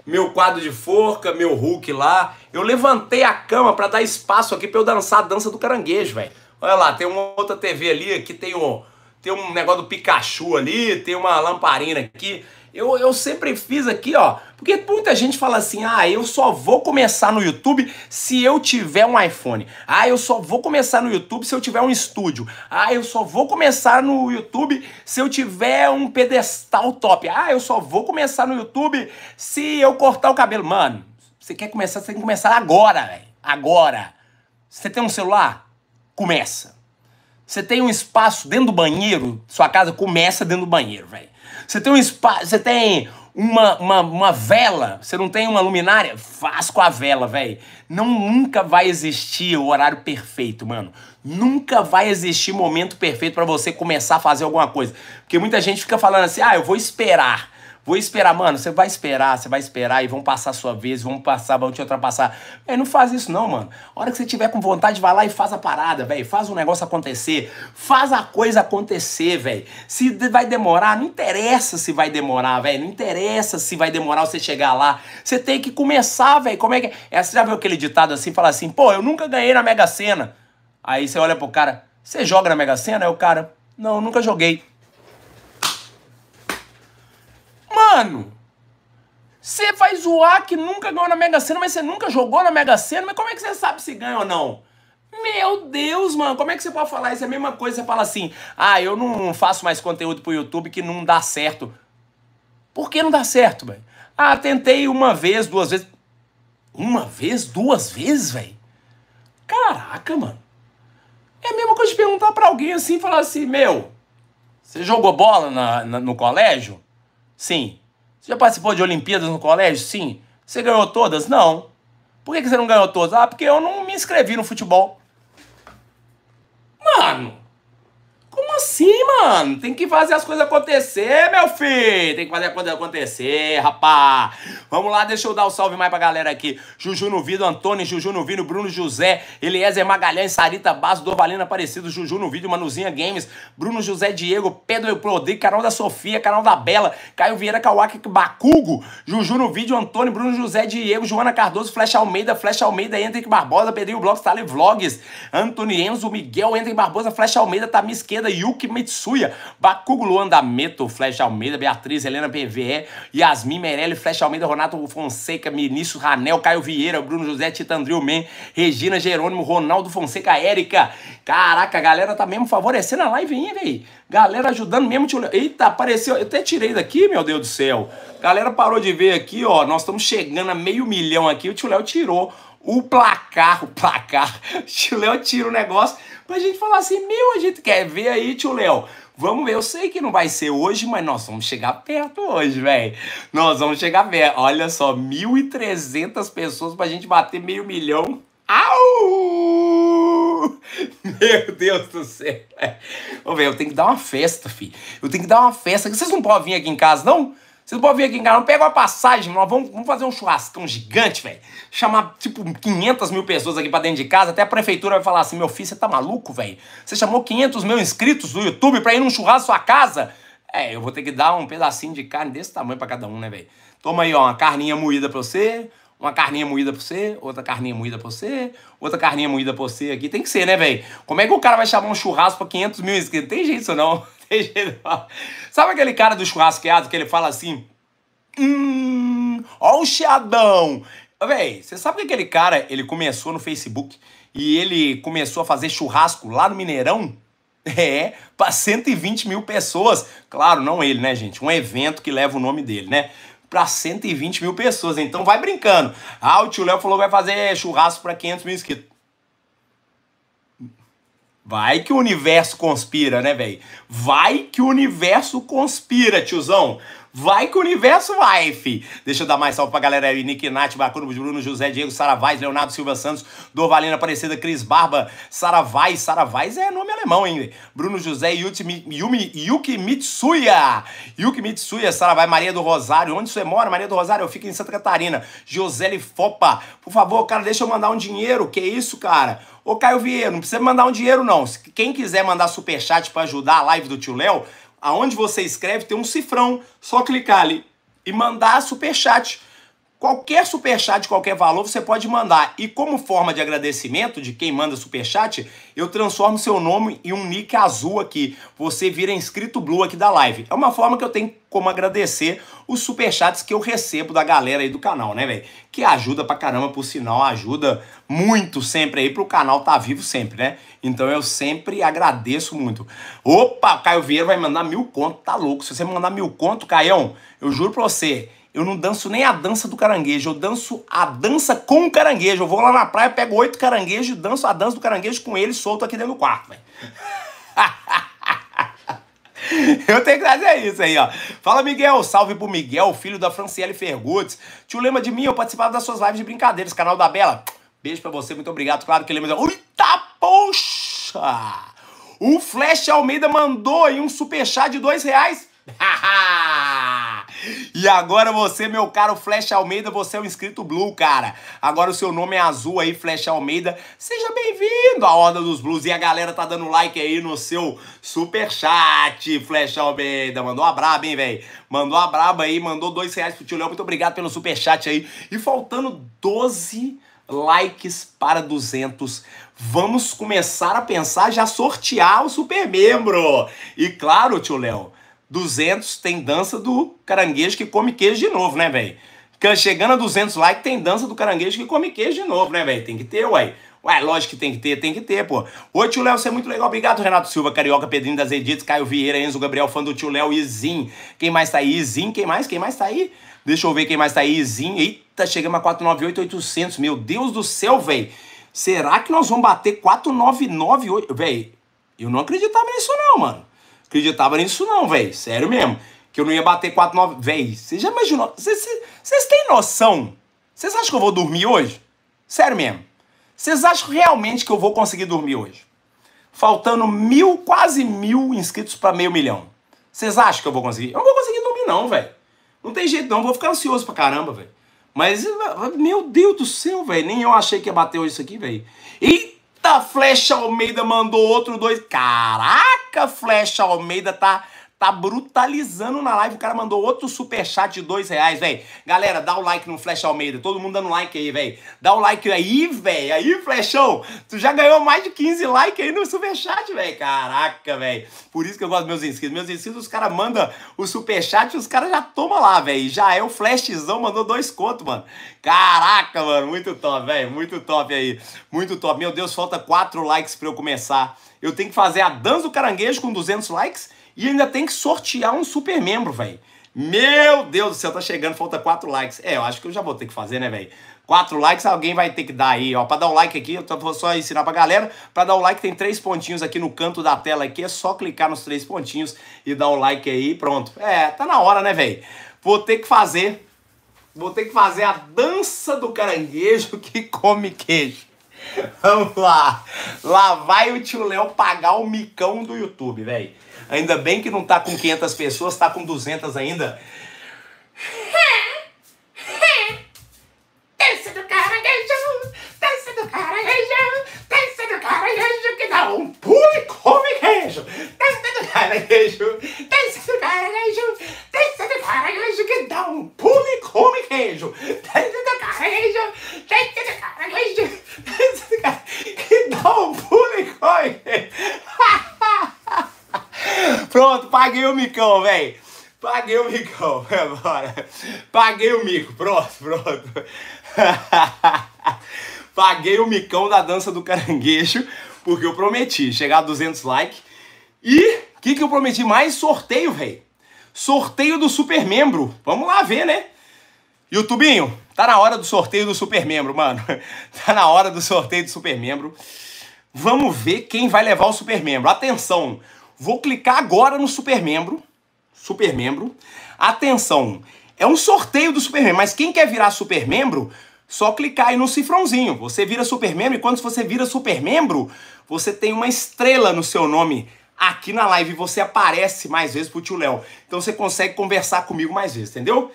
Meu quadro de forca, meu Hulk lá. Eu levantei a cama para dar espaço aqui para eu dançar a dança do caranguejo, velho. Olha lá, tem uma outra TV ali, aqui tem um, tem um negócio do Pikachu ali, tem uma lamparina aqui. Eu, eu sempre fiz aqui, ó, porque muita gente fala assim: ah, eu só vou começar no YouTube se eu tiver um iPhone. Ah, eu só vou começar no YouTube se eu tiver um estúdio. Ah, eu só vou começar no YouTube se eu tiver um pedestal top. Ah, eu só vou começar no YouTube se eu cortar o cabelo. Mano, você quer começar, você tem que começar agora, velho. Agora. Você tem um celular? Começa. Você tem um espaço dentro do banheiro, sua casa começa dentro do banheiro, velho. Você tem um espaço, você tem uma, uma, uma vela, você não tem uma luminária, faz com a vela, velho. Não nunca vai existir o horário perfeito, mano. Nunca vai existir momento perfeito para você começar a fazer alguma coisa. Porque muita gente fica falando assim: "Ah, eu vou esperar". Vou esperar, mano, você vai esperar, você vai esperar e vão passar a sua vez, vão passar, vão te ultrapassar. É, não faz isso não, mano. A hora que você tiver com vontade, vai lá e faz a parada, velho. Faz o negócio acontecer. Faz a coisa acontecer, velho. Se vai demorar, não interessa se vai demorar, velho. Não interessa se vai demorar você chegar lá. Você tem que começar, velho. Como é que é? é? Você já viu aquele ditado assim, fala assim: "Pô, eu nunca ganhei na Mega Sena". Aí você olha pro cara: "Você joga na Mega Sena?" Aí o cara: "Não, nunca joguei". Mano, você vai zoar que nunca ganhou na Mega Sena, mas você nunca jogou na Mega Sena, mas como é que você sabe se ganha ou não? Meu Deus, mano, como é que você pode falar isso? É a mesma coisa, você fala assim, ah, eu não faço mais conteúdo pro YouTube que não dá certo. Por que não dá certo, velho? Ah, tentei uma vez, duas vezes. Uma vez, duas vezes, velho? Caraca, mano. É a mesma coisa de perguntar pra alguém assim, falar assim, meu, você jogou bola na, na no colégio? Sim. Você já participou de Olimpíadas no colégio? Sim. Você ganhou todas? Não. Por que você não ganhou todas? Ah, porque eu não me inscrevi no futebol. Mano, assim, mano. Tem que fazer as coisas acontecer, meu filho. Tem que fazer as coisas acontecer, rapá. Vamos lá, deixa eu dar o um salve mais pra galera aqui. Juju no vídeo, Antônio, Juju no vídeo, Bruno José, Eliezer Magalhães, Sarita Basso, Dovalina Aparecido, Juju no vídeo, Manuzinha Games, Bruno José Diego, Pedro Rodrigo, canal da Sofia, canal da Bela, Caio Vieira Kawaki, Bacugo, Juju no vídeo, Antônio, Bruno José Diego, Joana Cardoso, Flecha Almeida, Flecha Almeida, Hendrik Barbosa, Pedrinho Blogs, Tale Vlogs, Antônio Enzo, Miguel, Hendrik Barbosa, Flecha Almeida, Tamisqueda, Yuki Mitsuya, Bakugo, Luanda Meto, Flecha Almeida, Beatriz, Helena PVE, Yasmin Merelli, Flecha Almeida, Renato Fonseca, Vinícius Ranel, Caio Vieira, Bruno José, Titandril Men, Regina Jerônimo, Ronaldo Fonseca, Érica. Caraca, a galera tá mesmo favorecendo a live, hein, velho? Galera ajudando mesmo. Te... Eita, apareceu. Eu até tirei daqui, meu Deus do céu. Galera parou de ver aqui, ó. Nós estamos chegando a meio milhão aqui. O tio Léo tirou o placar, o placar. *laughs* O tio Léo tira o negócio pra gente falar assim, meu, a gente quer ver aí, tio Léo. Vamos ver, eu sei que não vai ser hoje, mas nós vamos chegar perto hoje, velho. Nós vamos chegar perto. Olha só, 1.300 pessoas pra gente bater meio milhão. Au! *laughs* Meu Deus do céu. Ô, velho, eu tenho que dar uma festa, filho. Eu tenho que dar uma festa. Vocês não podem vir aqui em casa, não? Não. Vocês podem vir aqui em não pega uma passagem, vamos, vamos fazer um churrascão gigante, velho. Chamar, tipo, 500 mil pessoas aqui pra dentro de casa. Até a prefeitura vai falar assim, meu filho, você tá maluco, velho? Você chamou 500 mil inscritos do YouTube pra ir num churrasco sua casa? É, eu vou ter que dar um pedacinho de carne desse tamanho pra cada um, né, velho? Toma aí, ó, uma carninha moída pra você, uma carninha moída pra você, outra carninha moída pra você, outra carninha moída pra você aqui. Tem que ser, né, velho? Como é que o cara vai chamar um churrasco pra 500 mil inscritos? Tem jeito isso não. *laughs* Sabe aquele cara do churrasqueado que ele fala assim? Hum, ó o chiadão. Véi, você sabe que aquele cara, ele começou no Facebook e ele começou a fazer churrasco lá no Mineirão? É, para 120 mil pessoas. Claro, não ele, né, gente? Um evento que leva o nome dele, né? Para 120 mil pessoas. Então vai brincando. Ah, o tio Léo falou que vai fazer churrasco para 500 mil inscritos. Vai que o universo conspira, né, velho? Vai que o universo conspira, tiozão. Vai com o universo, wife! Deixa eu dar mais salve pra galera aí. Nick Nath, Bacurubos, Bruno, José, Diego, Sara Leonardo Silva Santos, Dorvalina Aparecida, Cris Barba, Sara Vaz. Sara é nome alemão, hein? Bruno José, Yuki, Yumi, Yuki Mitsuya. Yuki Mitsuya, Sara Maria do Rosário. Onde você mora, Maria do Rosário? Eu fico em Santa Catarina. Joseli Fopa. Por favor, cara, deixa eu mandar um dinheiro. Que isso, cara? Ô Caio Vieira, não precisa mandar um dinheiro não. Quem quiser mandar superchat para ajudar a live do tio Léo, aonde você escreve tem um cifrão, só clicar ali e mandar super chat Qualquer superchat de qualquer valor você pode mandar. E como forma de agradecimento de quem manda superchat, eu transformo seu nome em um nick azul aqui. Você vira inscrito blue aqui da live. É uma forma que eu tenho como agradecer os superchats que eu recebo da galera aí do canal, né, velho? Que ajuda pra caramba, por sinal, ajuda muito sempre aí pro canal tá vivo sempre, né? Então eu sempre agradeço muito. Opa, Caio Vieira vai mandar mil conto, tá louco. Se você mandar mil conto, Caião, eu juro pra você eu não danço nem a dança do caranguejo, eu danço a dança com o caranguejo. Eu vou lá na praia, pego oito caranguejos e danço a dança do caranguejo com ele solto aqui dentro do quarto, velho. *laughs* Eu tenho que trazer isso aí, ó. Fala, Miguel. Salve pro Miguel, filho da Franciele Fergutz. Tio, lema de mim? Eu participava das suas lives de brincadeiras, canal da Bela. Beijo pra você, muito obrigado. Claro que lembra. É Eita, poxa! O Flash Almeida mandou aí um superchat de dois reais. *laughs* e agora você, meu caro Flecha Almeida, você é um inscrito Blue, cara. Agora o seu nome é azul aí, Flecha Almeida. Seja bem-vindo à Horda dos Blues. E a galera tá dando like aí no seu super chat, Flecha Almeida. Mandou a braba, hein, velho? Mandou a braba aí, mandou dois reais pro Tio Léo. Muito obrigado pelo super chat aí. E faltando 12 likes para 200. Vamos começar a pensar já sortear o super membro. E claro, Tio Léo 200 tem dança do caranguejo que come queijo de novo, né, velho? Chegando a 200 likes tem dança do caranguejo que come queijo de novo, né, velho? Tem que ter, uai. Ué, lógico que tem que ter, tem que ter, pô. Oi, tio Léo, você é muito legal. Obrigado, Renato Silva, Carioca, Pedrinho das Edites, Caio Vieira, Enzo Gabriel, fã do tio Léo, izim Quem mais tá aí? izim quem mais? Quem mais tá aí? Deixa eu ver quem mais tá aí. Izim. eita, chegamos a 498,800. Meu Deus do céu, velho. Será que nós vamos bater 499, velho? Eu não acreditava nisso não, mano acreditava nisso não, velho. Sério mesmo. Que eu não ia bater 9. Véi, você já imaginou? Vocês têm noção? Vocês acham que eu vou dormir hoje? Sério mesmo. Vocês acham realmente que eu vou conseguir dormir hoje? Faltando mil, quase mil inscritos para meio milhão. Vocês acham que eu vou conseguir? Eu não vou conseguir dormir não, velho. Não tem jeito não, vou ficar ansioso pra caramba, velho. Mas, meu Deus do céu, velho. Nem eu achei que ia bater hoje isso aqui, velho. E Eita, Flecha Almeida mandou outro dois. Caraca, Flecha Almeida tá tá brutalizando na live. O cara mandou outro super chat de dois reais, velho. Galera, dá o like no Flash Almeida. Todo mundo dando like aí, velho. Dá o like aí, velho. Aí, Flechão, tu já ganhou mais de 15 likes aí no super chat, velho. Caraca, velho. Por isso que eu gosto dos meus inscritos. Meus inscritos, os caras mandam o super chat e os caras já toma lá, velho. Já é o Flashzão, mandou dois contos, mano. Caraca, mano. Muito top, velho. Muito top aí. Muito top. Meu Deus, falta quatro likes para eu começar. Eu tenho que fazer a dança do caranguejo com 200 likes e ainda tem que sortear um super membro, velho. Meu Deus do céu, tá chegando, falta quatro likes. É, eu acho que eu já vou ter que fazer, né, velho? Quatro likes alguém vai ter que dar aí, ó. Pra dar um like aqui, eu vou só ensinar pra galera. Pra dar o um like tem três pontinhos aqui no canto da tela aqui. É só clicar nos três pontinhos e dar o um like aí pronto. É, tá na hora, né, velho? Vou ter que fazer... Vou ter que fazer a dança do caranguejo que come queijo. *laughs* Vamos lá. Lá vai o tio Léo pagar o micão do YouTube, velho. Ainda bem que não tá com 500 pessoas, tá com 200 ainda. Desce do caranguejo, desce do caranguejo, desce do caranguejo que dá um pulo e come queijo. Desce do caranguejo, desce do caranguejo, desce do caranguejo que dá um pulo e come queijo. Desce do caranguejo, desce do caranguejo, desce do caranguejo que dá um pulo e come queijo. *laughs* *laughs* Pronto, paguei o micão, velho. Paguei o micão, agora. *laughs* Paguei o mico, pronto, pronto. *laughs* paguei o micão da dança do caranguejo, porque eu prometi chegar a 200 likes. E o que, que eu prometi mais? Sorteio, velho. Sorteio do super membro. Vamos lá ver, né? YouTubinho, tá na hora do sorteio do super membro, mano. Tá na hora do sorteio do super membro. Vamos ver quem vai levar o super membro. Atenção! Vou clicar agora no Super Membro, Super Membro. Atenção, é um sorteio do Super Membro. mas quem quer virar Super Membro, só clicar aí no cifrãozinho. Você vira Super Membro e quando você vira Super Membro, você tem uma estrela no seu nome aqui na live você aparece mais vezes pro tio Léo. Então você consegue conversar comigo mais vezes, entendeu?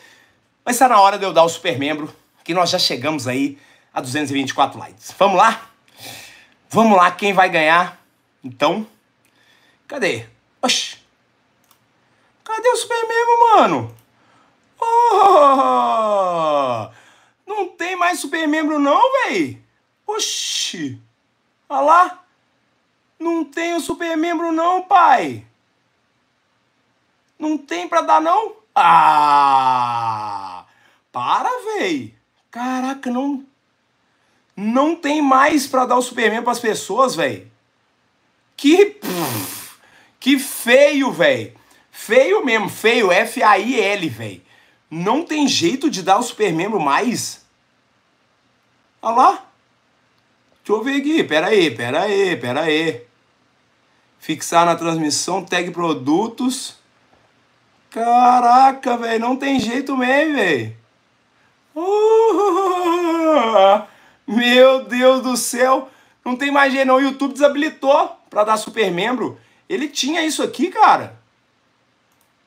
Mas tá na hora de eu dar o Super Membro que nós já chegamos aí a 224 likes. Vamos lá? Vamos lá, quem vai ganhar? Então, Cadê? Oxi! Cadê o Super Memo, mano? Oh! Não tem mais Super Membro não, véi? Oxi! Olha lá! Não tem o Super Membro não, pai! Não tem pra dar não? Ah! Para, véi! Caraca, não... Não tem mais pra dar o Super Membro pras pessoas, véi! Que... Pff. Que feio, velho. Feio mesmo, feio, F-A-I-L, velho. Não tem jeito de dar o super membro mais. Olha lá. Deixa eu ver aqui, pera aí, pera aí, pera aí. Fixar na transmissão, tag produtos. Caraca, velho, não tem jeito mesmo, velho. Uh, *laughs* meu Deus do céu, não tem mais jeito não. O YouTube desabilitou para dar super membro. Ele tinha isso aqui, cara.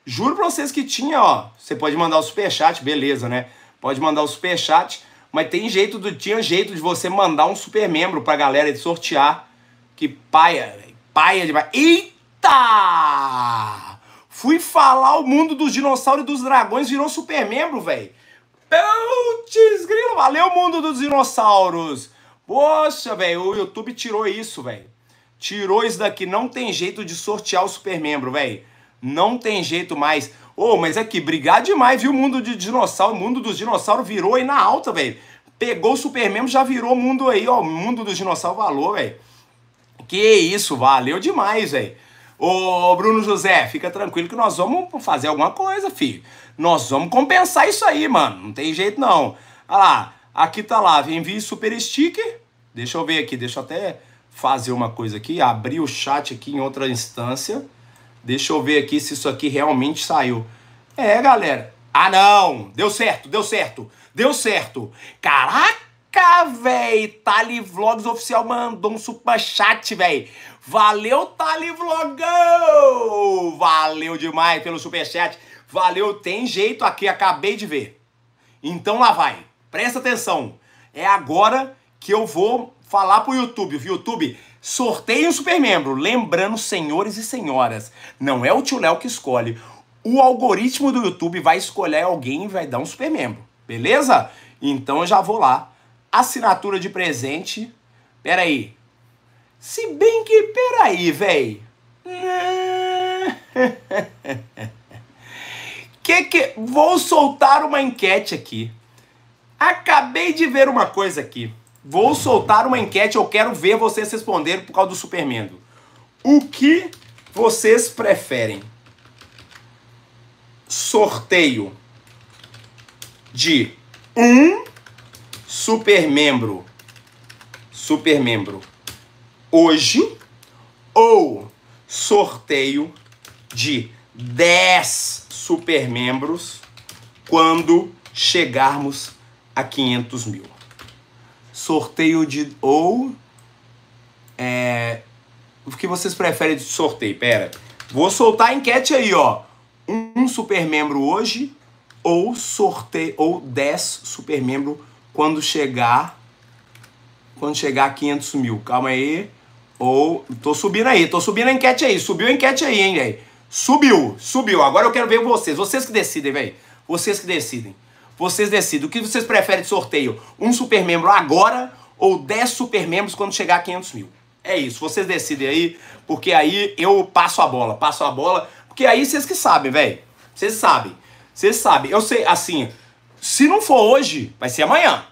Juro pra vocês que tinha, ó. Você pode mandar o superchat, beleza, né? Pode mandar o superchat, mas tem jeito do. Tinha jeito de você mandar um super membro pra galera de sortear. Que paia, véio. paia demais. Eita! Fui falar o mundo dos dinossauros e dos dragões, virou super membro, velho. Putz, grilo, valeu mundo dos dinossauros. Poxa, velho, o YouTube tirou isso, velho. Tirou isso daqui. Não tem jeito de sortear o Super Membro, velho. Não tem jeito mais. Ô, oh, mas é que brigar demais, viu? O mundo de dinossauro, o mundo dos dinossauros virou aí na alta, velho. Pegou o Super Membro, já virou o mundo aí, ó. O mundo dos dinossauros valor, velho. Que isso, valeu demais, velho. Ô, Bruno José, fica tranquilo que nós vamos fazer alguma coisa, filho. Nós vamos compensar isso aí, mano. Não tem jeito, não. Olha lá, aqui tá lá, envie super sticker. Deixa eu ver aqui, deixa eu até fazer uma coisa aqui, abrir o chat aqui em outra instância. Deixa eu ver aqui se isso aqui realmente saiu. É, galera. Ah, não! Deu certo, deu certo, deu certo. Caraca, véi! Tali Vlogs Oficial mandou um superchat, véi. Valeu, Tali Vlogão! Valeu demais pelo superchat. Valeu, tem jeito aqui, acabei de ver. Então lá vai. Presta atenção. É agora que eu vou falar pro YouTube, viu? YouTube, sorteio super membro. Lembrando, senhores e senhoras, não é o tio Léo que escolhe. O algoritmo do YouTube vai escolher alguém e vai dar um super membro, beleza? Então eu já vou lá. Assinatura de presente. Pera aí. Se bem que, pera aí, véi. *laughs* Que que... Vou soltar uma enquete aqui. Acabei de ver uma coisa aqui. Vou soltar uma enquete, eu quero ver vocês responderem por causa do Supermendo. O que vocês preferem? Sorteio de um supermembro supermembro hoje ou sorteio de 10 supermembros quando chegarmos a 500 mil sorteio de. Ou. É, o que vocês preferem de sorteio? Pera. Vou soltar a enquete aí, ó. Um super membro hoje ou sorteio ou 10 super membro quando chegar quando chegar a 500 mil. Calma aí. Ou tô subindo aí, tô subindo a enquete aí, subiu a enquete aí, hein, velho. Subiu, subiu. Agora eu quero ver vocês, vocês que decidem, velho. Vocês que decidem. Vocês decidem. O que vocês preferem de sorteio? Um supermembro agora ou 10 supermembros quando chegar a 500 mil? É isso, vocês decidem aí, porque aí eu passo a bola, passo a bola, porque aí vocês que sabem, velho. Vocês sabem. Vocês sabem. Eu sei, assim, se não for hoje, vai ser amanhã,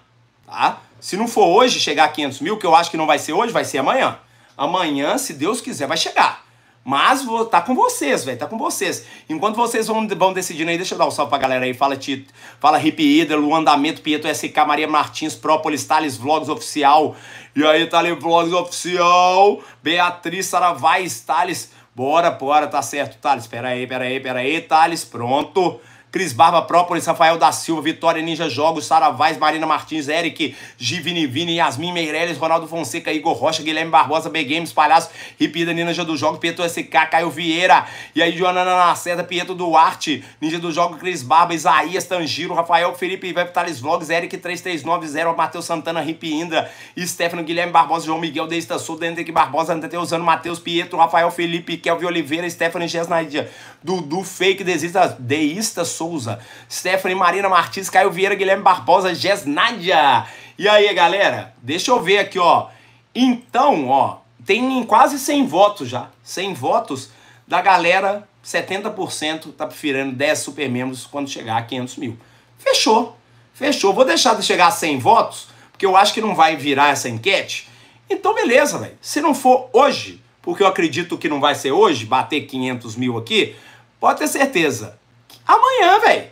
tá? Se não for hoje chegar a 500 mil, que eu acho que não vai ser hoje, vai ser amanhã. Amanhã, se Deus quiser, vai chegar. Mas vou tá com vocês, velho, tá com vocês. Enquanto vocês vão, vão decidindo aí, deixa eu dar um salve pra galera aí. Fala Tito, fala Hip Hidra, Luan D'Ameto, Pietro SK, Maria Martins, Própolis, Thales Vlogs Oficial. E aí, Thales Vlogs Oficial, Beatriz Saravais, Thales. Bora, bora, tá certo, Thales. Pera aí, pera aí, pera aí, Thales, pronto. Cris Barba, Própolis, Rafael da Silva, Vitória Ninja Jogos, Sara Vaz, Marina Martins, Eric, Givinivini, Yasmin Meirelles, Ronaldo Fonseca, Igor Rocha, Guilherme Barbosa, B Games, Palhaço, Ripida, Ninja do Jogo, Pietro SK, Caio Vieira, e aí Joana Lacerda, Pietro Duarte, Ninja do Jogo, Cris Barba, Isaías, Tangiro, Rafael, Felipe, Ivan Vitalis Vlogs, Eric 3390, Matheus Santana, Ripinda, Stefano, Guilherme Barbosa, João Miguel, Deista Sul, Dendrick Barbosa, Anteteusano, Matheus Pietro, Rafael Felipe, Kelvin Oliveira, Stephanie Gesnaidia, do Fake, Desista, Deísta Souza, Stephanie Marina Martins, Caio Vieira, Guilherme Barbosa, Nádia. E aí, galera? Deixa eu ver aqui, ó. Então, ó, tem quase 100 votos já. 100 votos da galera, 70% tá preferindo 10 supermembros quando chegar a 500 mil. Fechou. Fechou. Vou deixar de chegar a 100 votos, porque eu acho que não vai virar essa enquete. Então, beleza, velho. Se não for hoje, porque eu acredito que não vai ser hoje, bater 500 mil aqui, pode ter certeza. Amanhã, velho,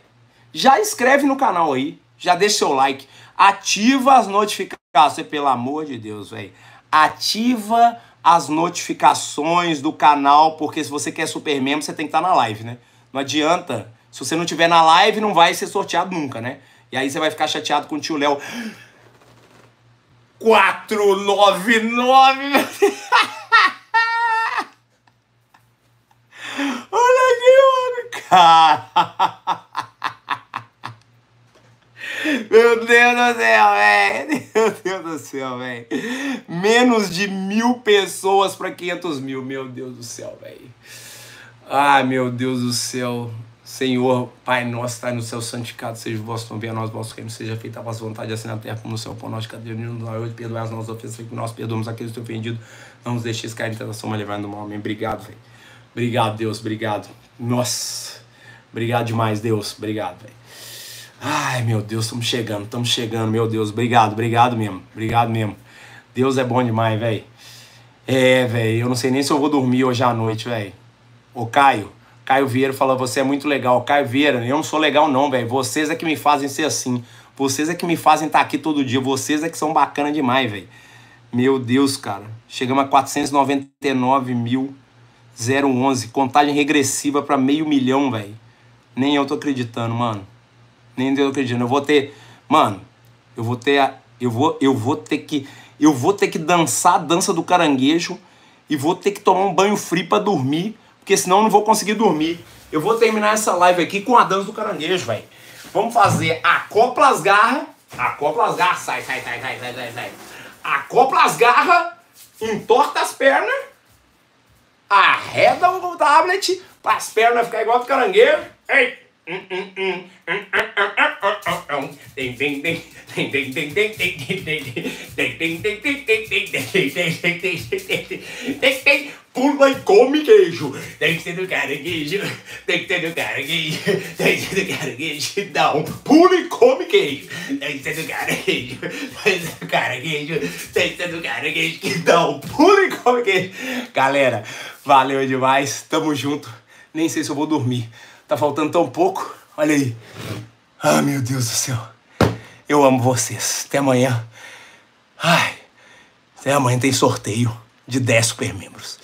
já inscreve no canal aí, já deixa seu like, ativa as notificações, pelo amor de Deus, velho. Ativa as notificações do canal, porque se você quer super membro, você tem que estar tá na live, né? Não adianta. Se você não tiver na live, não vai ser sorteado nunca, né? E aí você vai ficar chateado com o tio Léo. 499 *gasps* *laughs* Meu Deus do céu, velho. Meu Deus do céu, velho. Menos de mil pessoas para 500 mil. Meu Deus do céu, velho. Ah, meu Deus do céu. Senhor, Pai nosso, está no céu, santificado seja o vosso nome, venha nós, vosso reino, seja feita a vossa vontade, assim na terra como no céu, pão nosso caderno, nos dá hoje, perdoai as nossas ofensas, que nós perdoamos aqueles que ofendidos, não nos deixeis cair em tentação, mas livrai do mal, amém. Obrigado, velho. Obrigado, Deus, obrigado. Nossa, obrigado demais, Deus. Obrigado, velho. Ai, meu Deus, estamos chegando, estamos chegando, meu Deus. Obrigado, obrigado mesmo, obrigado mesmo. Deus é bom demais, velho. É, velho, eu não sei nem se eu vou dormir hoje à noite, velho. Ô, Caio, Caio Vieira fala, você é muito legal. Caio Vieira, eu não sou legal não, velho. Vocês é que me fazem ser assim. Vocês é que me fazem estar tá aqui todo dia. Vocês é que são bacana demais, velho. Meu Deus, cara. Chegamos a 499 mil 011, contagem regressiva para meio milhão, velho. Nem eu tô acreditando, mano. Nem eu tô acreditando. Eu vou ter, mano, eu vou ter a, eu vou eu vou ter que eu vou ter que dançar a dança do caranguejo e vou ter que tomar um banho frio para dormir, porque senão eu não vou conseguir dormir. Eu vou terminar essa live aqui com a dança do caranguejo, velho. Vamos fazer acopla as garras, acopla as garras, sai, sai, sai, sai, sai, sai. Acopla as garras, entorta as pernas arreda o tablet para as pernas ficar igual do carangueiro, Ei! Pula e come queijo. Tem que ser do caranguejo. Tem que ser do caranguejo. Tem que ser do caranguejo. Não. Pula e come queijo. Tem que ser do caranguejo. Tem que ser do caranguejo. Tem que ser do caranguejo. Não. Pula e come queijo. Galera, valeu demais. Tamo junto. Nem sei se eu vou dormir. Tá faltando tão pouco. Olha aí. Ah, meu Deus do céu. Eu amo vocês. Até amanhã. Ai. Até amanhã tem sorteio de 10 supermembros.